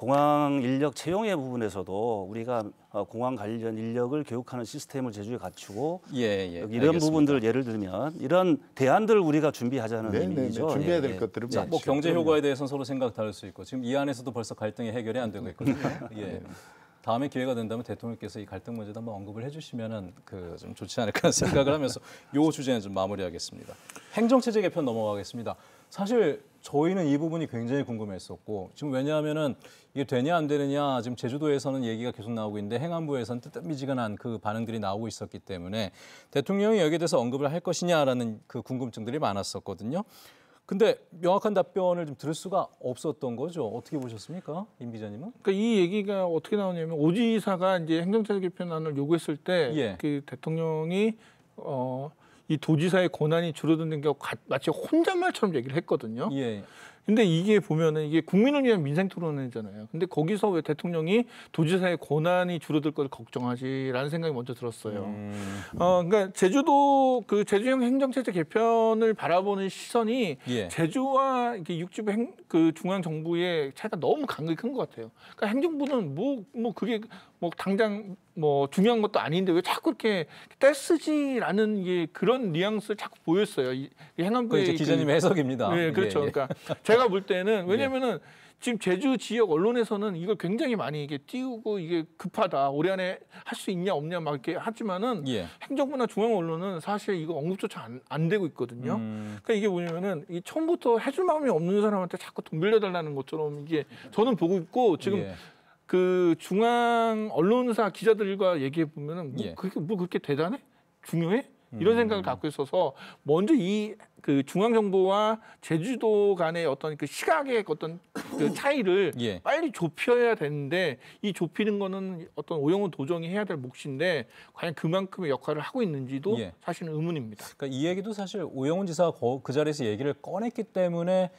공항 인력 채용의 부분에서도 우리가 어, 공항 관련 인력을 교육하는 시스템을 제주에 갖추고 예, 예, 이런 알겠습니다. 부분들 예를 들면 이런 대안들을 우리가 준비하자는 네, 네 의미죠. 네, 준비해야 예, 될 예, 것들을 예. 뭐 경제 효과에 대해서는 서로 생각 다를 수 있고 지금 이 안에서도 벌써 갈등이 해결이 안 되고 있거든요. 네. 예. 다음에 기회가 된다면 대통령께서 이 갈등 문제도 한번 언급을 해주시면은 그좀 좋지 않을까 생각을 하면서 요 주제는 좀 마무리하겠습니다. 행정체제 개편 넘어가겠습니다. 사실 저희는 이 부분이 굉장히 궁금했었고 지금 왜냐하면은 이게 되냐 안 되느냐 지금 제주도에서는 얘기가 계속 나오고 있는데 행안부에서는 뜨뜻미지근한 그 반응들이 나오고 있었기 때문에 대통령이 여기에 대해서 언급을 할 것이냐라는 그 궁금증들이 많았었거든요. 근데 명확한 답변을 좀 들을 수가 없었던 거죠. 어떻게 보셨습니까, 임 기자님은? 그러니까 이 얘기가 어떻게 나오냐면 오지사가 이제 행정처 개편안을 요구했을 때그 예. 그 대통령이 어. 이 도지사의 권한이 줄어드는 게 마치 혼잣말처럼 얘기를 했거든요. 예. 근데 이게 보면은 이게 국민을 위한 민생 토론회잖아요. 근데 거기서 왜 대통령이 도지사의 권한이 줄어들 걸 걱정하지라는 생각이 먼저 들었어요. 음. 어, 그러니까 제주도 그 제주형 행정체제 개편을 바라보는 시선이 예. 제주와 이렇게 육지부 행, 그 중앙 정부의 차이가 너무 강하게 큰 것 같아요. 그러니까 행정부는 뭐뭐 뭐 그게 뭐 당장 뭐 중요한 것도 아닌데 왜 자꾸 이렇게 떼쓰지라는 게 그런 뉘앙스를 자꾸 보였어요. 이, 이 행안부의 그 기자님의 그, 해석입니다. 네, 그렇죠. 예, 예. 그러니까 제가 제가 볼 때는 예. 왜냐면은 지금 제주 지역 언론에서는 이걸 굉장히 많이 이게 띄우고 이게 급하다 올해 안에 할 수 있냐 없냐 막 이렇게 하지만은 예. 행정부나 중앙 언론은 사실 이거 언급조차 안, 안 되고 있거든요. 음. 그러니까 이게 뭐냐면은 이 처음부터 해줄 마음이 없는 사람한테 자꾸 돈 빌려달라는 것처럼 이게 저는 보고 있고 지금. 예. 그 중앙 언론사 기자들과 얘기해 보면은 뭐 예. 그렇게 뭐 그렇게 대단해 중요해 이런 음. 생각을 갖고 있어서 먼저 이그 중앙 정부와 제주도 간의 어떤 그 시각의 어떤 그 차이를 예. 빨리 좁혀야 되는데 이 좁히는 거는 어떤 오영훈 도정이 해야 될 몫인데 과연 그만큼의 역할을 하고 있는지도 예. 사실은 의문입니다. 그러니까 이 얘기도 사실 오영훈 지사가 그 자리에서 얘기를 꺼냈기 때문에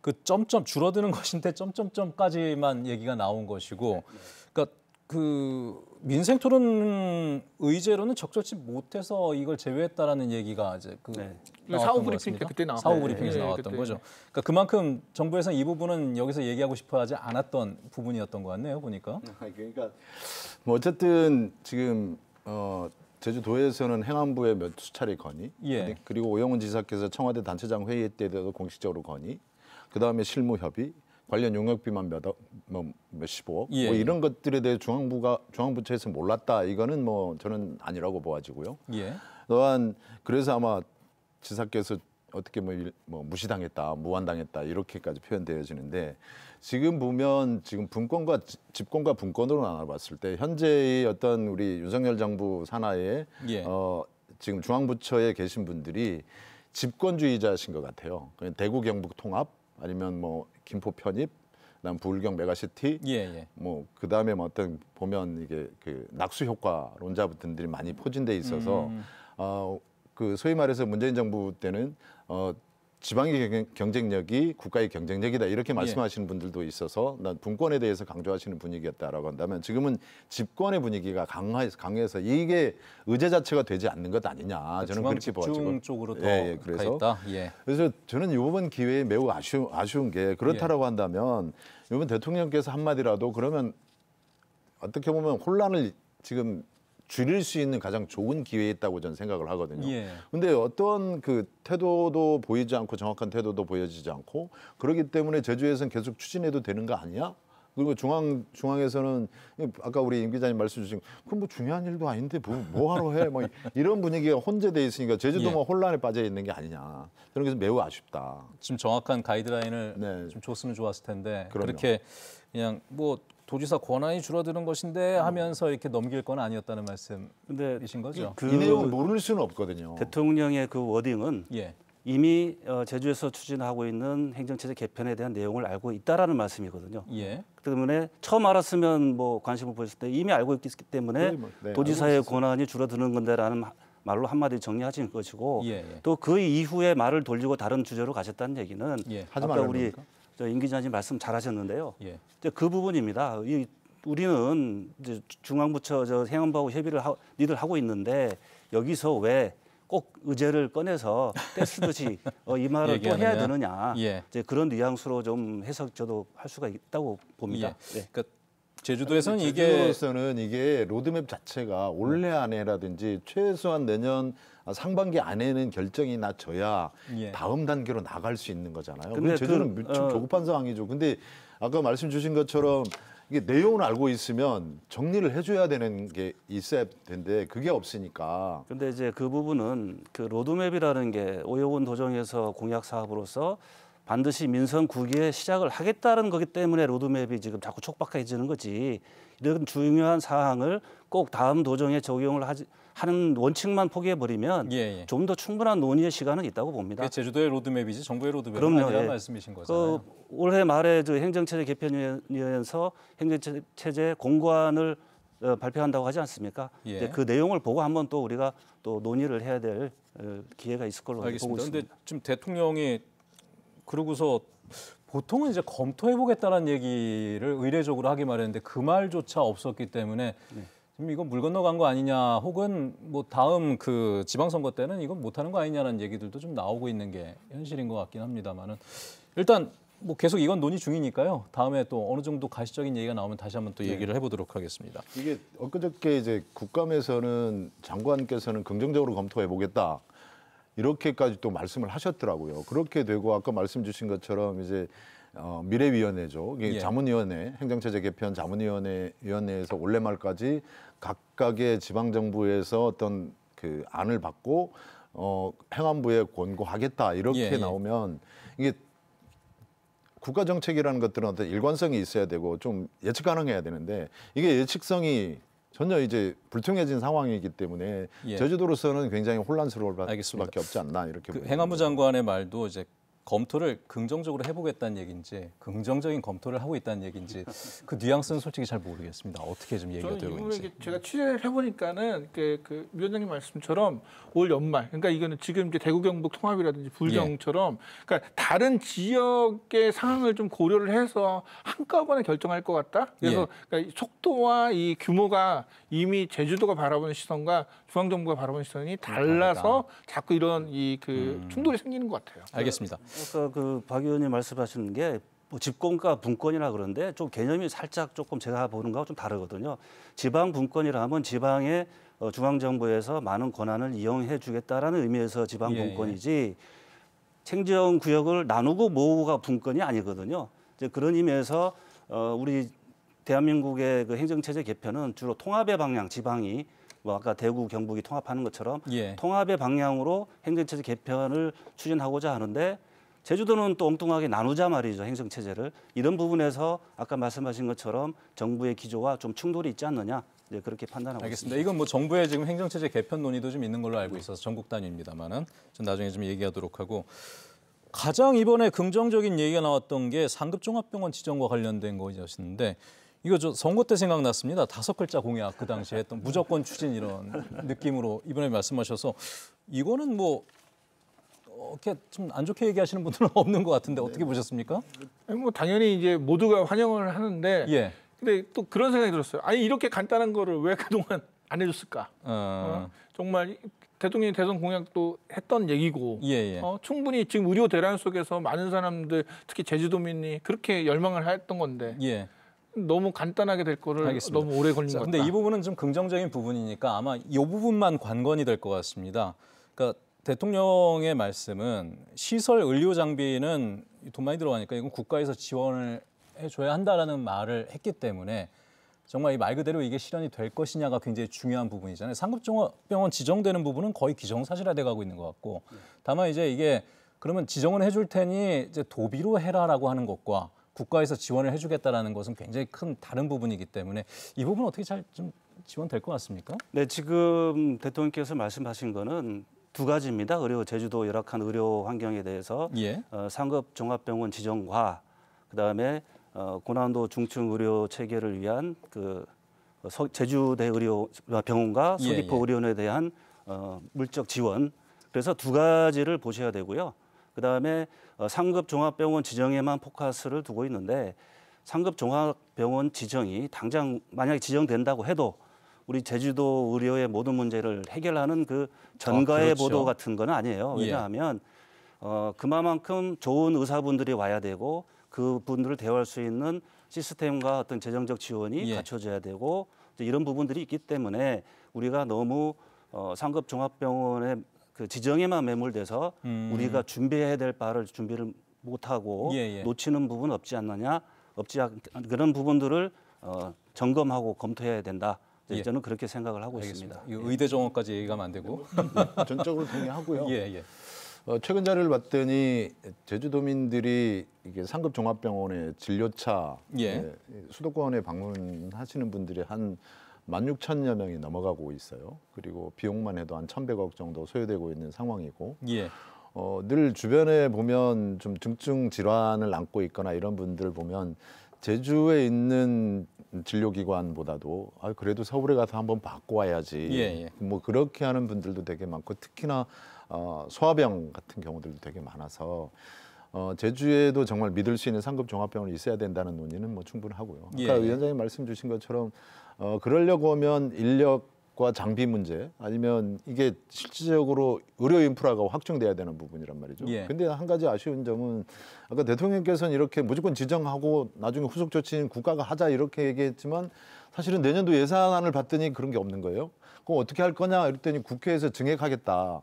그 점점 줄어드는 것인데 점점점까지만 얘기가 나온 것이고 그러니까 그 민생 토론 의제로는 적절치 못해서 이걸 제외했다라는 얘기가 이제 그 네. 사후 브리핑 때 그때 나왔 사후 네, 브리핑에서 네, 나왔던 그 거죠. 그러니까 그만큼 정부에서 이 부분은 여기서 얘기하고 싶어하지 않았던 부분이었던 것 같네요. 보니까. 아, 그러니까 뭐 어쨌든 지금 어, 제주도에서는 행안부에 몇 수차례 건의, 예. 그리고 오영훈 지사께서 청와대 단체장 회의 때도 공식적으로 건의, 그 다음에 실무 협의, 관련 용역비만 몇, 억, 뭐, 몇십억 뭐 예. 뭐 이런 것들에 대해 중앙부가 중앙부처에서 몰랐다 이거는 뭐 저는 아니라고 보아지고요. 예. 또한 그래서 아마 지사께서 어떻게 뭐, 일, 뭐 무시당했다, 무한당했다 이렇게까지 표현되어지는데 지금 보면 지금 분권과 집권과 분권으로 나눠봤을 때 현재의 어떤 우리 윤석열 정부 산하에 예. 어, 지금 중앙부처에 계신 분들이 집권주의자신 것 같아요. 대구 경북 통합 아니면 뭐 김포 편입, 그다음 부울경 메가시티, 예, 예. 뭐 그다음에 뭐 어떤 보면 이게 그 낙수 효과론자분들이 많이 포진돼 있어서 음, 음. 어, 그 소위 말해서 문재인 정부 때는 어, 지방의 경쟁력이 국가의 경쟁력이다 이렇게 예. 말씀하시는 예. 분들도 있어서 난 분권에 대해서 강조하시는 분위기였다라고 한다면 지금은 집권의 분위기가 강화해서 강해서 이게 의제 자체가 되지 않는 것 아니냐 그러니까 저는 그렇게 보죠. 쪽으로 더 예, 예, 그래서 있다. 예. 그래서 저는 이번 기회에 매우 아쉬운 아쉬운 게 그렇다라고 예. 한다면 이번 대통령께서 한마디라도 그러면 어떻게 보면 혼란을 지금 줄일 수 있는 가장 좋은 기회였다고 저는 생각을 하거든요. 예. 근데 어떤 그 태도도 보이지 않고 정확한 태도도 보여지지 않고 그렇기 때문에 제주에서는 계속 추진해도 되는 거 아니야? 그리고 중앙 중앙에서는 아까 우리 임 기자님 말씀 주신 그럼 뭐 중요한 일도 아닌데 뭐, 뭐 하러 해? 뭐 이런 분위기가 혼재돼 있으니까 제주도가 예. 뭐 혼란에 빠져 있는 게 아니냐. 그런 게 매우 아쉽다. 지금 정확한 가이드라인을 네. 좀 줬으면 좋았을 텐데 그럼요. 그렇게 그냥 뭐 도지사 권한이 줄어드는 것인데 음. 하면서 이렇게 넘길 건 아니었다는 말씀이신 거죠? 그이 내용을 모를 수는 없거든요. 대통령의 그 워딩은 예. 이미 어, 제주에서 추진하고 있는 행정체제 개편에 대한 내용을 알고 있다라는 말씀이거든요. 예. 그 때문에 처음 알았으면 뭐 관심을 보였을 때 이미 알고 있기 때문에 네, 뭐, 네, 도지사의 권한이 줄어드는 건데라는 말로 한마디 정리하신 것이고 예, 예. 또그 이후에 말을 돌리고 다른 주제로 가셨다는 얘기는 예. 아까 우리 그니까 저임기자님 말씀 잘하셨는데요. 예. 이제 그 부분입니다. 이, 우리는 이제 중앙부처 저 행안부하고 협의를 하, 니들 하고 있는데 여기서 왜 꼭 의제를 꺼내서 떼쓰듯이 어, 이 말을 또 해야 되느냐 예. 이제 그런 뉘앙스로 좀 해석 저도 할 수가 있다고 봅니다. 예. 네. 그러니까 제주도에서는 이게 제주도에서는 이게 로드맵 자체가 올해 안에라든지 최소한 내년 아, 상반기 안에는 결정이 나져야 예. 다음 단계로 나갈 수 있는 거잖아요. 근데 제대로 그, 좀 어. 조급한 상황이죠. 근데 아까 말씀 주신 것처럼 이게 내용을 알고 있으면 정리를 해줘야 되는 게 있어야 된데 그게 없으니까. 근데 이제 그 부분은 그 로드맵이라는 게 오여군 도정에서 공약 사업으로서 반드시 민선 구기에 시작을 하겠다는 거기 때문에 로드맵이 지금 자꾸 촉박해지는 거지. 이런 중요한 사항을 꼭 다음 도정에 적용을 하지 하는 원칙만 포기해버리면 예, 예. 좀더 충분한 논의의 시간은 있다고 봅니다. 그 제주도의 로드맵이지 정부의 로드맵이 아니라 예. 말씀이신 그 거잖아요. 그 올해 말에 저 행정체제 개편위원회에서 행정체제 공관을 어, 발표한다고 하지 않습니까? 예. 이제 그 내용을 보고 한번 또 우리가 또 논의를 해야 될 어, 기회가 있을 걸로 알고 있습니다. 그런데 지금 대통령이 그러고서 보통은 이제 검토해 보겠다는 얘기를 의례적으로 하기 마련인데 그 말조차 없었기 때문에 네. 지금 이거 물 건너간 거 아니냐 혹은 뭐 다음 그 지방선거 때는 이건 못하는 거아니냐는 얘기들도 좀 나오고 있는 게 현실인 것 같긴 합니다만은 일단 뭐 계속 이건 논의 중이니까요. 다음에 또 어느 정도 가시적인 얘기가 나오면 다시 한번 또 네. 얘기를 해보도록 하겠습니다. 이게 엊그저께 이제 국감에서는 장관께서는 긍정적으로 검토해 보겠다. 이렇게까지 또 말씀을 하셨더라고요. 그렇게 되고 아까 말씀 주신 것처럼 이제 어, 미래위원회죠. 예. 자문위원회, 행정체제 개편 자문위원회 위원회에서 올해 말까지 각각의 지방 정부에서 어떤 그 안을 받고 어, 행안부에 권고하겠다 이렇게 예, 예. 나오면 이게 국가 정책이라는 것들은 어떤 일관성이 있어야 되고 좀 예측 가능해야 되는데 이게 예측성이 전혀 이제 불통해진 상황이기 때문에 예. 제주도로서는 굉장히 혼란스러울 알겠습니다. 수밖에 없지 않나 이렇게 그 행안부 장관의 말도 이제 검토를 긍정적으로 해보겠다는 얘기인지 긍정적인 검토를 하고 있다는 얘기인지 그 뉘앙스는 솔직히 잘 모르겠습니다. 어떻게 좀 얘기가 되고 있는지. 제가 취재를 해보니까는 그, 그 위원장님 말씀처럼 올 연말 그러니까 이거는 지금 이제 대구 경북 통합이라든지 불경처럼 예. 그러니까 다른 지역의 상황을 좀 고려를 해서 한꺼번에 결정할 것 같다. 그래서 예. 그러니까 속도와 이 규모가 이미 제주도가 바라보는 시선과 중앙정부가 바라보는 시선이 음, 달라서 자꾸 이런 이그 음. 충돌이 생기는 것 같아요. 알겠습니다. 아까 그박 의원님 말씀하시는 게뭐 집권과 분권이라 그런데 좀 개념이 살짝 조금 제가 보는 거하고 좀 다르거든요. 지방 분권이라면 하 지방의 어, 중앙정부에서 많은 권한을 이용해 주겠다라는 의미에서 지방 예, 예. 분권이지 예. 행정 구역을 나누고 모으고가 분권이 아니거든요. 이제 그런 의미에서 어, 우리 대한민국의 그 행정체제 개편은 주로 통합의 방향, 지방이 뭐 아까 대구, 경북이 통합하는 것처럼 예. 통합의 방향으로 행정체제 개편을 추진하고자 하는데 제주도는 또 엉뚱하게 나누자 말이죠. 행정체제를. 이런 부분에서 아까 말씀하신 것처럼 정부의 기조와 좀 충돌이 있지 않느냐. 네, 그렇게 판단하고 알겠습니다. 있습니다. 이건 뭐 정부의 지금 행정체제 개편 논의도 좀 있는 걸로 알고 있어서 전국 단위입니다만은 좀 나중에 좀 얘기하도록 하고 가장 이번에 긍정적인 얘기가 나왔던 게 상급 종합병원 지정과 관련된 거였었는데 이거 저 선거 때 생각났습니다. 다섯 글자 공약 그 당시에 했던 무조건 추진 이런 느낌으로 이번에 말씀하셔서 이거는 뭐 이렇게 좀 안 좋게 얘기하시는 분들은 없는 것 같은데 어떻게 네. 보셨습니까? 뭐 당연히 이제 모두가 환영을 하는데 예. 근데 또 그런 생각이 들었어요. 아니 이렇게 간단한 거를 왜 그동안 안 해줬을까? 어. 어, 정말 대통령이 대선 공약도 했던 얘기고 예, 예. 어, 충분히 지금 의료 대란 속에서 많은 사람들 특히 제주도민이 그렇게 열망을 했던 건데 예. 너무 간단하게 될 거를 알겠습니다. 너무 오래 걸린 것 같다. 근데 이 부분은 좀 긍정적인 부분이니까 아마 이 부분만 관건이 될 것 같습니다. 그러니까 대통령의 말씀은 시설 의료 장비는 돈 많이 들어가니까 이건 국가에서 지원을 해줘야 한다라는 말을 했기 때문에 정말 이 말 그대로 이게 실현이 될 것이냐가 굉장히 중요한 부분이잖아요. 상급병원 지정되는 부분은 거의 기정사실화돼 가고 있는 것 같고 다만 이제 이게 그러면 지정은 해줄 테니 이제 도비로 해라라고 하는 것과 국가에서 지원을 해주겠다라는 것은 굉장히 큰 다른 부분이기 때문에 이 부분은 어떻게 잘 좀 지원될 것 같습니까? 네, 지금 대통령께서 말씀하신 거는 두 가지입니다. 의료 제주도 열악한 의료 환경에 대해서 예. 어, 상급 종합병원 지정과 그다음에 어, 고난도 중증 의료 체계를 위한 그 어, 서, 제주대 의료 병원과 예, 서귀포 예, 예. 의료원에 대한 어, 물적 지원 그래서 두 가지를 보셔야 되고요. 그다음에 어, 상급 종합병원 지정에만 포커스를 두고 있는데 상급 종합병원 지정이 당장 만약에 지정된다고 해도 우리 제주도 의료의 모든 문제를 해결하는 그 전가의 아, 그렇죠. 보도 같은 건 아니에요. 예. 왜냐하면 예. 어, 그만큼 좋은 의사분들이 와야 되고 그분들을 대할수 있는 시스템과 어떤 재정적 지원이 예. 갖춰져야 되고 이런 부분들이 있기 때문에 우리가 너무 어, 상급 종합병원의 그 지정에만 매몰돼서 음. 우리가 준비해야 될 바를 준비를 못하고 예, 예. 놓치는 부분 없지 않느냐 없지 않 그런 부분들을 어, 점검하고 검토해야 된다 예. 저는 그렇게 생각을 하고 알겠습니다. 있습니다. 예. 의대 정원까지 얘기하면 안 되고 음, 전적으로 동의하고요. 예, 예. 어, 최근 자료를 봤더니 제주도민들이 이게 상급 종합병원의 진료차 예. 예. 수도권에 방문하시는 분들이 한 16,000여 명이 넘어가고 있어요. 그리고 비용만 해도 한 1,100억 정도 소요되고 있는 상황이고. 예. 어, 늘 주변에 보면 좀 중증 질환을 안고 있거나 이런 분들 보면 제주에 있는 진료기관보다도 아 그래도 서울에 가서 한번 바꿔야지. 와 예, 예. 뭐 그렇게 하는 분들도 되게 많고 특히나 어, 소아병 같은 경우들도 되게 많아서 어, 제주에도 정말 믿을 수 있는 상급 종합병원이 있어야 된다는 논의는 뭐 충분하고요. 아까 예, 위원장님 말씀 주신 것처럼 어, 그러려고 하면 인력 과 장비 문제 아니면 이게 실질적으로 의료 인프라가 확충돼야 되는 부분이란 말이죠. 예. 근데 한 가지 아쉬운 점은 아까 대통령께서는 이렇게 무조건 지정하고 나중에 후속 조치인 국가가 하자 이렇게 얘기했지만 사실은 내년도 예산안을 봤더니 그런 게 없는 거예요. 그럼 어떻게 할 거냐 이랬더니 국회에서 증액하겠다.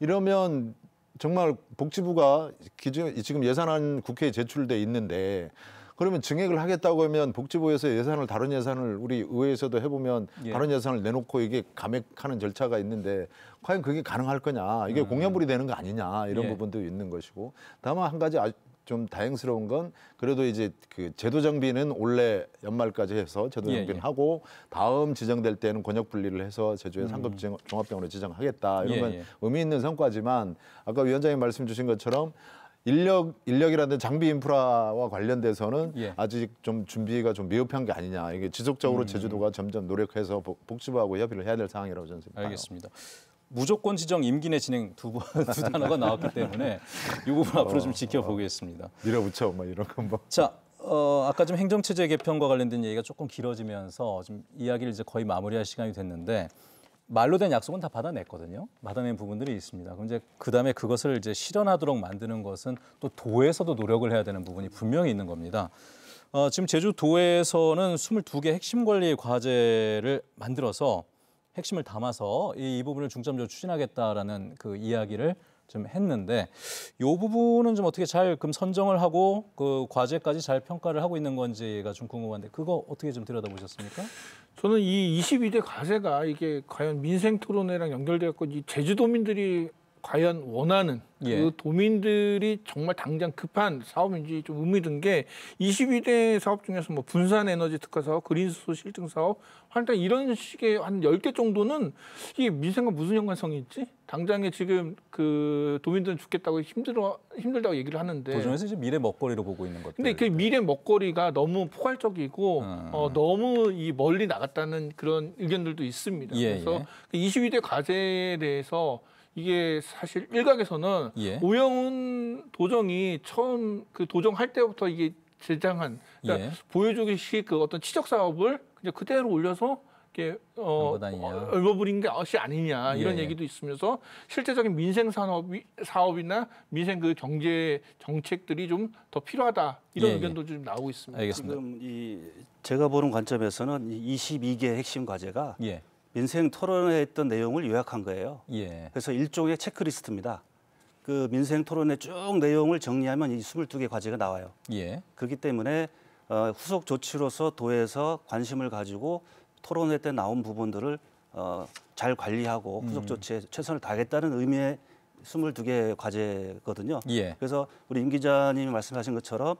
이러면 정말 복지부가 기준, 지금 예산안 국회에 제출돼 있는데 그러면 증액을 하겠다고 하면 복지부에서 예산을 다른 예산을 우리 의회에서도 해보면 예. 다른 예산을 내놓고 이게 감액하는 절차가 있는데 과연 그게 가능할 거냐 이게 음. 공연물이 되는 거 아니냐 이런 예. 부분도 있는 것이고 다만 한 가지 아, 좀 다행스러운 건 그래도 이제 그 제도 정비는 올해 연말까지 해서 제도 예, 정비를 예, 하고 다음 지정될 때는 권역 분리를 해서 제주의 음. 상급 음. 종합병원을 지정하겠다 이런 예, 건 예. 의미 있는 성과지만 아까 위원장님 말씀 주신 것처럼 인력 인력이라든 장비 인프라와 관련돼서는 예. 아직 좀 준비가 좀 미흡한 게 아니냐 이게 지속적으로 음. 제주도가 점점 노력해서 복지부하고 협의를 해야 될 상황이라고 저는 생각합니다. 알겠습니다. 무조건 지정 임기 내 진행 두, 번, 두 단어가 나왔기 때문에 이 부분 앞으로 어, 좀 지켜보겠습니다. 어, 밀어붙여 뭐 이런 건 뭐. 자, 어, 아까 좀 행정체제 개편과 관련된 얘기가 조금 길어지면서 좀 이야기를 이제 거의 마무리할 시간이 됐는데 말로 된 약속은 다 받아냈거든요. 받아낸 부분들이 있습니다. 그럼 이제 그다음에 그것을 이제 실현하도록 만드는 것은 또 도에서도 노력을 해야 되는 부분이 분명히 있는 겁니다. 어, 지금 제주도에서는 22개 핵심 관리 과제를 만들어서 핵심을 담아서 이, 이 부분을 중점적으로 추진하겠다라는 그 이야기를 좀 했는데 이 부분은 좀 어떻게 잘 그럼 선정을 하고 그 과제까지 잘 평가를 하고 있는 건지가 좀 궁금한데 그거 어떻게 좀 들여다보셨습니까? 저는 이 22대 과제가 이게 과연 민생 토론회랑 연결돼갖고 이 제주도민들이 과연 원하는 그 예. 그 도민들이 정말 당장 급한 사업인지 좀 의미 든 게 22대 사업 중에서 뭐 분산 에너지 특화 사업, 그린수소 실증 사업, 일단 이런 식의 한 10개 정도는 이게 민생과 무슨 연관성이 있지? 당장에 지금 그 도민들은 죽겠다고 힘들어 힘들다고 얘기를 하는데 도전에서 이제 미래 먹거리로 보고 있는 것들. 근데 그 미래 먹거리가 너무 포괄적이고 음. 어, 너무 이 멀리 나갔다는 그런 의견들도 있습니다. 예, 그래서 예. 그 22대 과제에 대해서 이게 사실 일각에서는 예. 오영훈 도정이 처음 그 도정할 때부터 이게 제장한 그러니까 예. 보여주기식 그 어떤 치적 사업을 그냥 그대로 올려서 이게 어 얼버무린 게 것이 아니냐 이런 예. 얘기도 있으면서 실제적인 민생 산업이 사업이나 민생 그 경제 정책들이 좀 더 필요하다 이런 예, 예. 의견도 좀 나오고 있습니다. 알겠습니다. 지금 이 제가 보는 관점에서는 22개 핵심 과제가 예. 민생 토론회 했던 내용을 요약한 거예요. 예. 그래서 일종의 체크리스트입니다. 그 민생 토론회 쭉 내용을 정리하면 이 22개 과제가 나와요. 예. 그렇기 때문에 어, 후속 조치로서 도에서 관심을 가지고 토론회 때 나온 부분들을 어, 잘 관리하고 음. 후속 조치에 최선을 다하겠다는 의미의 22개 과제거든요. 예. 그래서 우리 임 기자님이 말씀하신 것처럼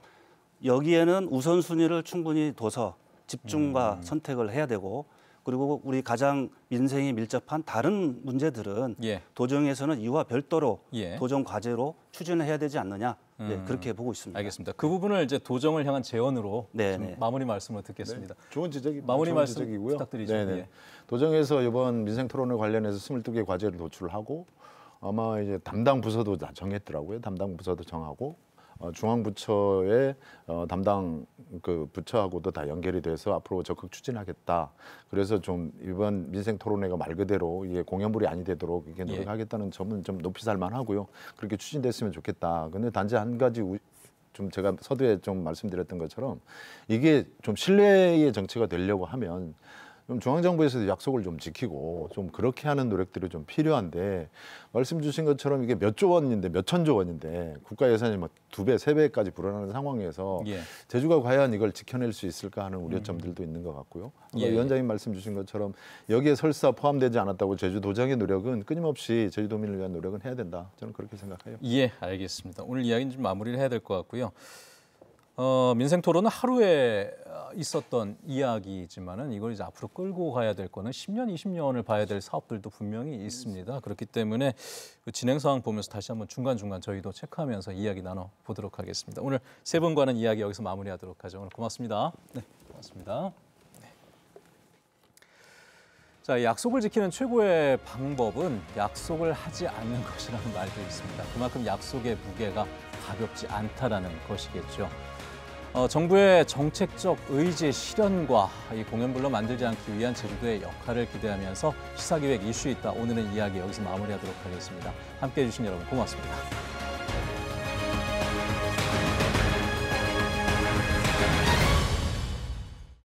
여기에는 우선순위를 충분히 둬서 집중과 음. 선택을 해야 되고 그리고 우리 가장 민생에 밀접한 다른 문제들은 예. 도정에서는 이와 별도로 예. 도정 과제로 추진 해야 되지 않느냐 네, 음, 네, 그렇게 보고 있습니다. 알겠습니다. 네. 그 부분을 이제 도정을 향한 제언으로 네, 마무리 말씀을 듣겠습니다. 네, 좋은 지적이 마무리 말씀 지적이고요. 부탁드리죠. 네 예. 도정에서 이번 민생 토론회 관련해서 22개 과제를 노출하고 아마 이제 담당 부서도 정했더라고요. 담당 부서도 정하고 어, 중앙부처의 어, 담당 그 부처하고도 다 연결이 돼서 앞으로 적극 추진하겠다. 그래서 좀 이번 민생 토론회가 말 그대로 이게 공연불이 아니 되도록 이게 예. 노력하겠다는 예. 점은 좀 높이 살만하고요. 그렇게 추진됐으면 좋겠다. 근데 단지 한 가지 우, 좀 제가 서두에 좀 말씀드렸던 것처럼 이게 좀 신뢰의 정치가 되려고 하면 좀 중앙정부에서도 약속을 좀 지키고 좀 그렇게 하는 노력들이 좀 필요한데 말씀 주신 것처럼 이게 몇 조 원인데 몇 천 조 원인데 국가 예산이 막두 뭐 배, 세 배까지 불어나는 상황에서 예. 제주가 과연 이걸 지켜낼 수 있을까 하는 우려점들도 음. 있는 것 같고요. 예. 위원장님 말씀 주신 것처럼 여기에 설사 포함되지 않았다고 제주도장의 노력은 끊임없이 제주도민을 위한 노력은 해야 된다. 저는 그렇게 생각해요. 예, 알겠습니다. 오늘 이야기는 좀 마무리를 해야 될 것 같고요. 어, 민생 토론은 하루에 어, 있었던 이야기지만은 이걸 이제 앞으로 끌고 가야 될 거는 10년, 20년을 봐야 될 사업들도 분명히 있습니다. 그렇기 때문에 그 진행 상황 보면서 다시 한번 중간중간 저희도 체크하면서 이야기 나눠 보도록 하겠습니다. 오늘 세 분과는 이야기 여기서 마무리하도록 하죠. 오늘 고맙습니다. 네, 고맙습니다. 네. 자, 약속을 지키는 최고의 방법은 약속을 하지 않는 것이라는 말도 있습니다. 그만큼 약속의 무게가 가볍지 않다라는 것이겠죠. 어, 정부의 정책적 의지 실현과 이 공연불로 만들지 않기 위한 제주도의 역할을 기대하면서 시사기획 이슈 있다 오늘은 이야기 여기서 마무리하도록 하겠습니다. 함께해 주신 여러분 고맙습니다.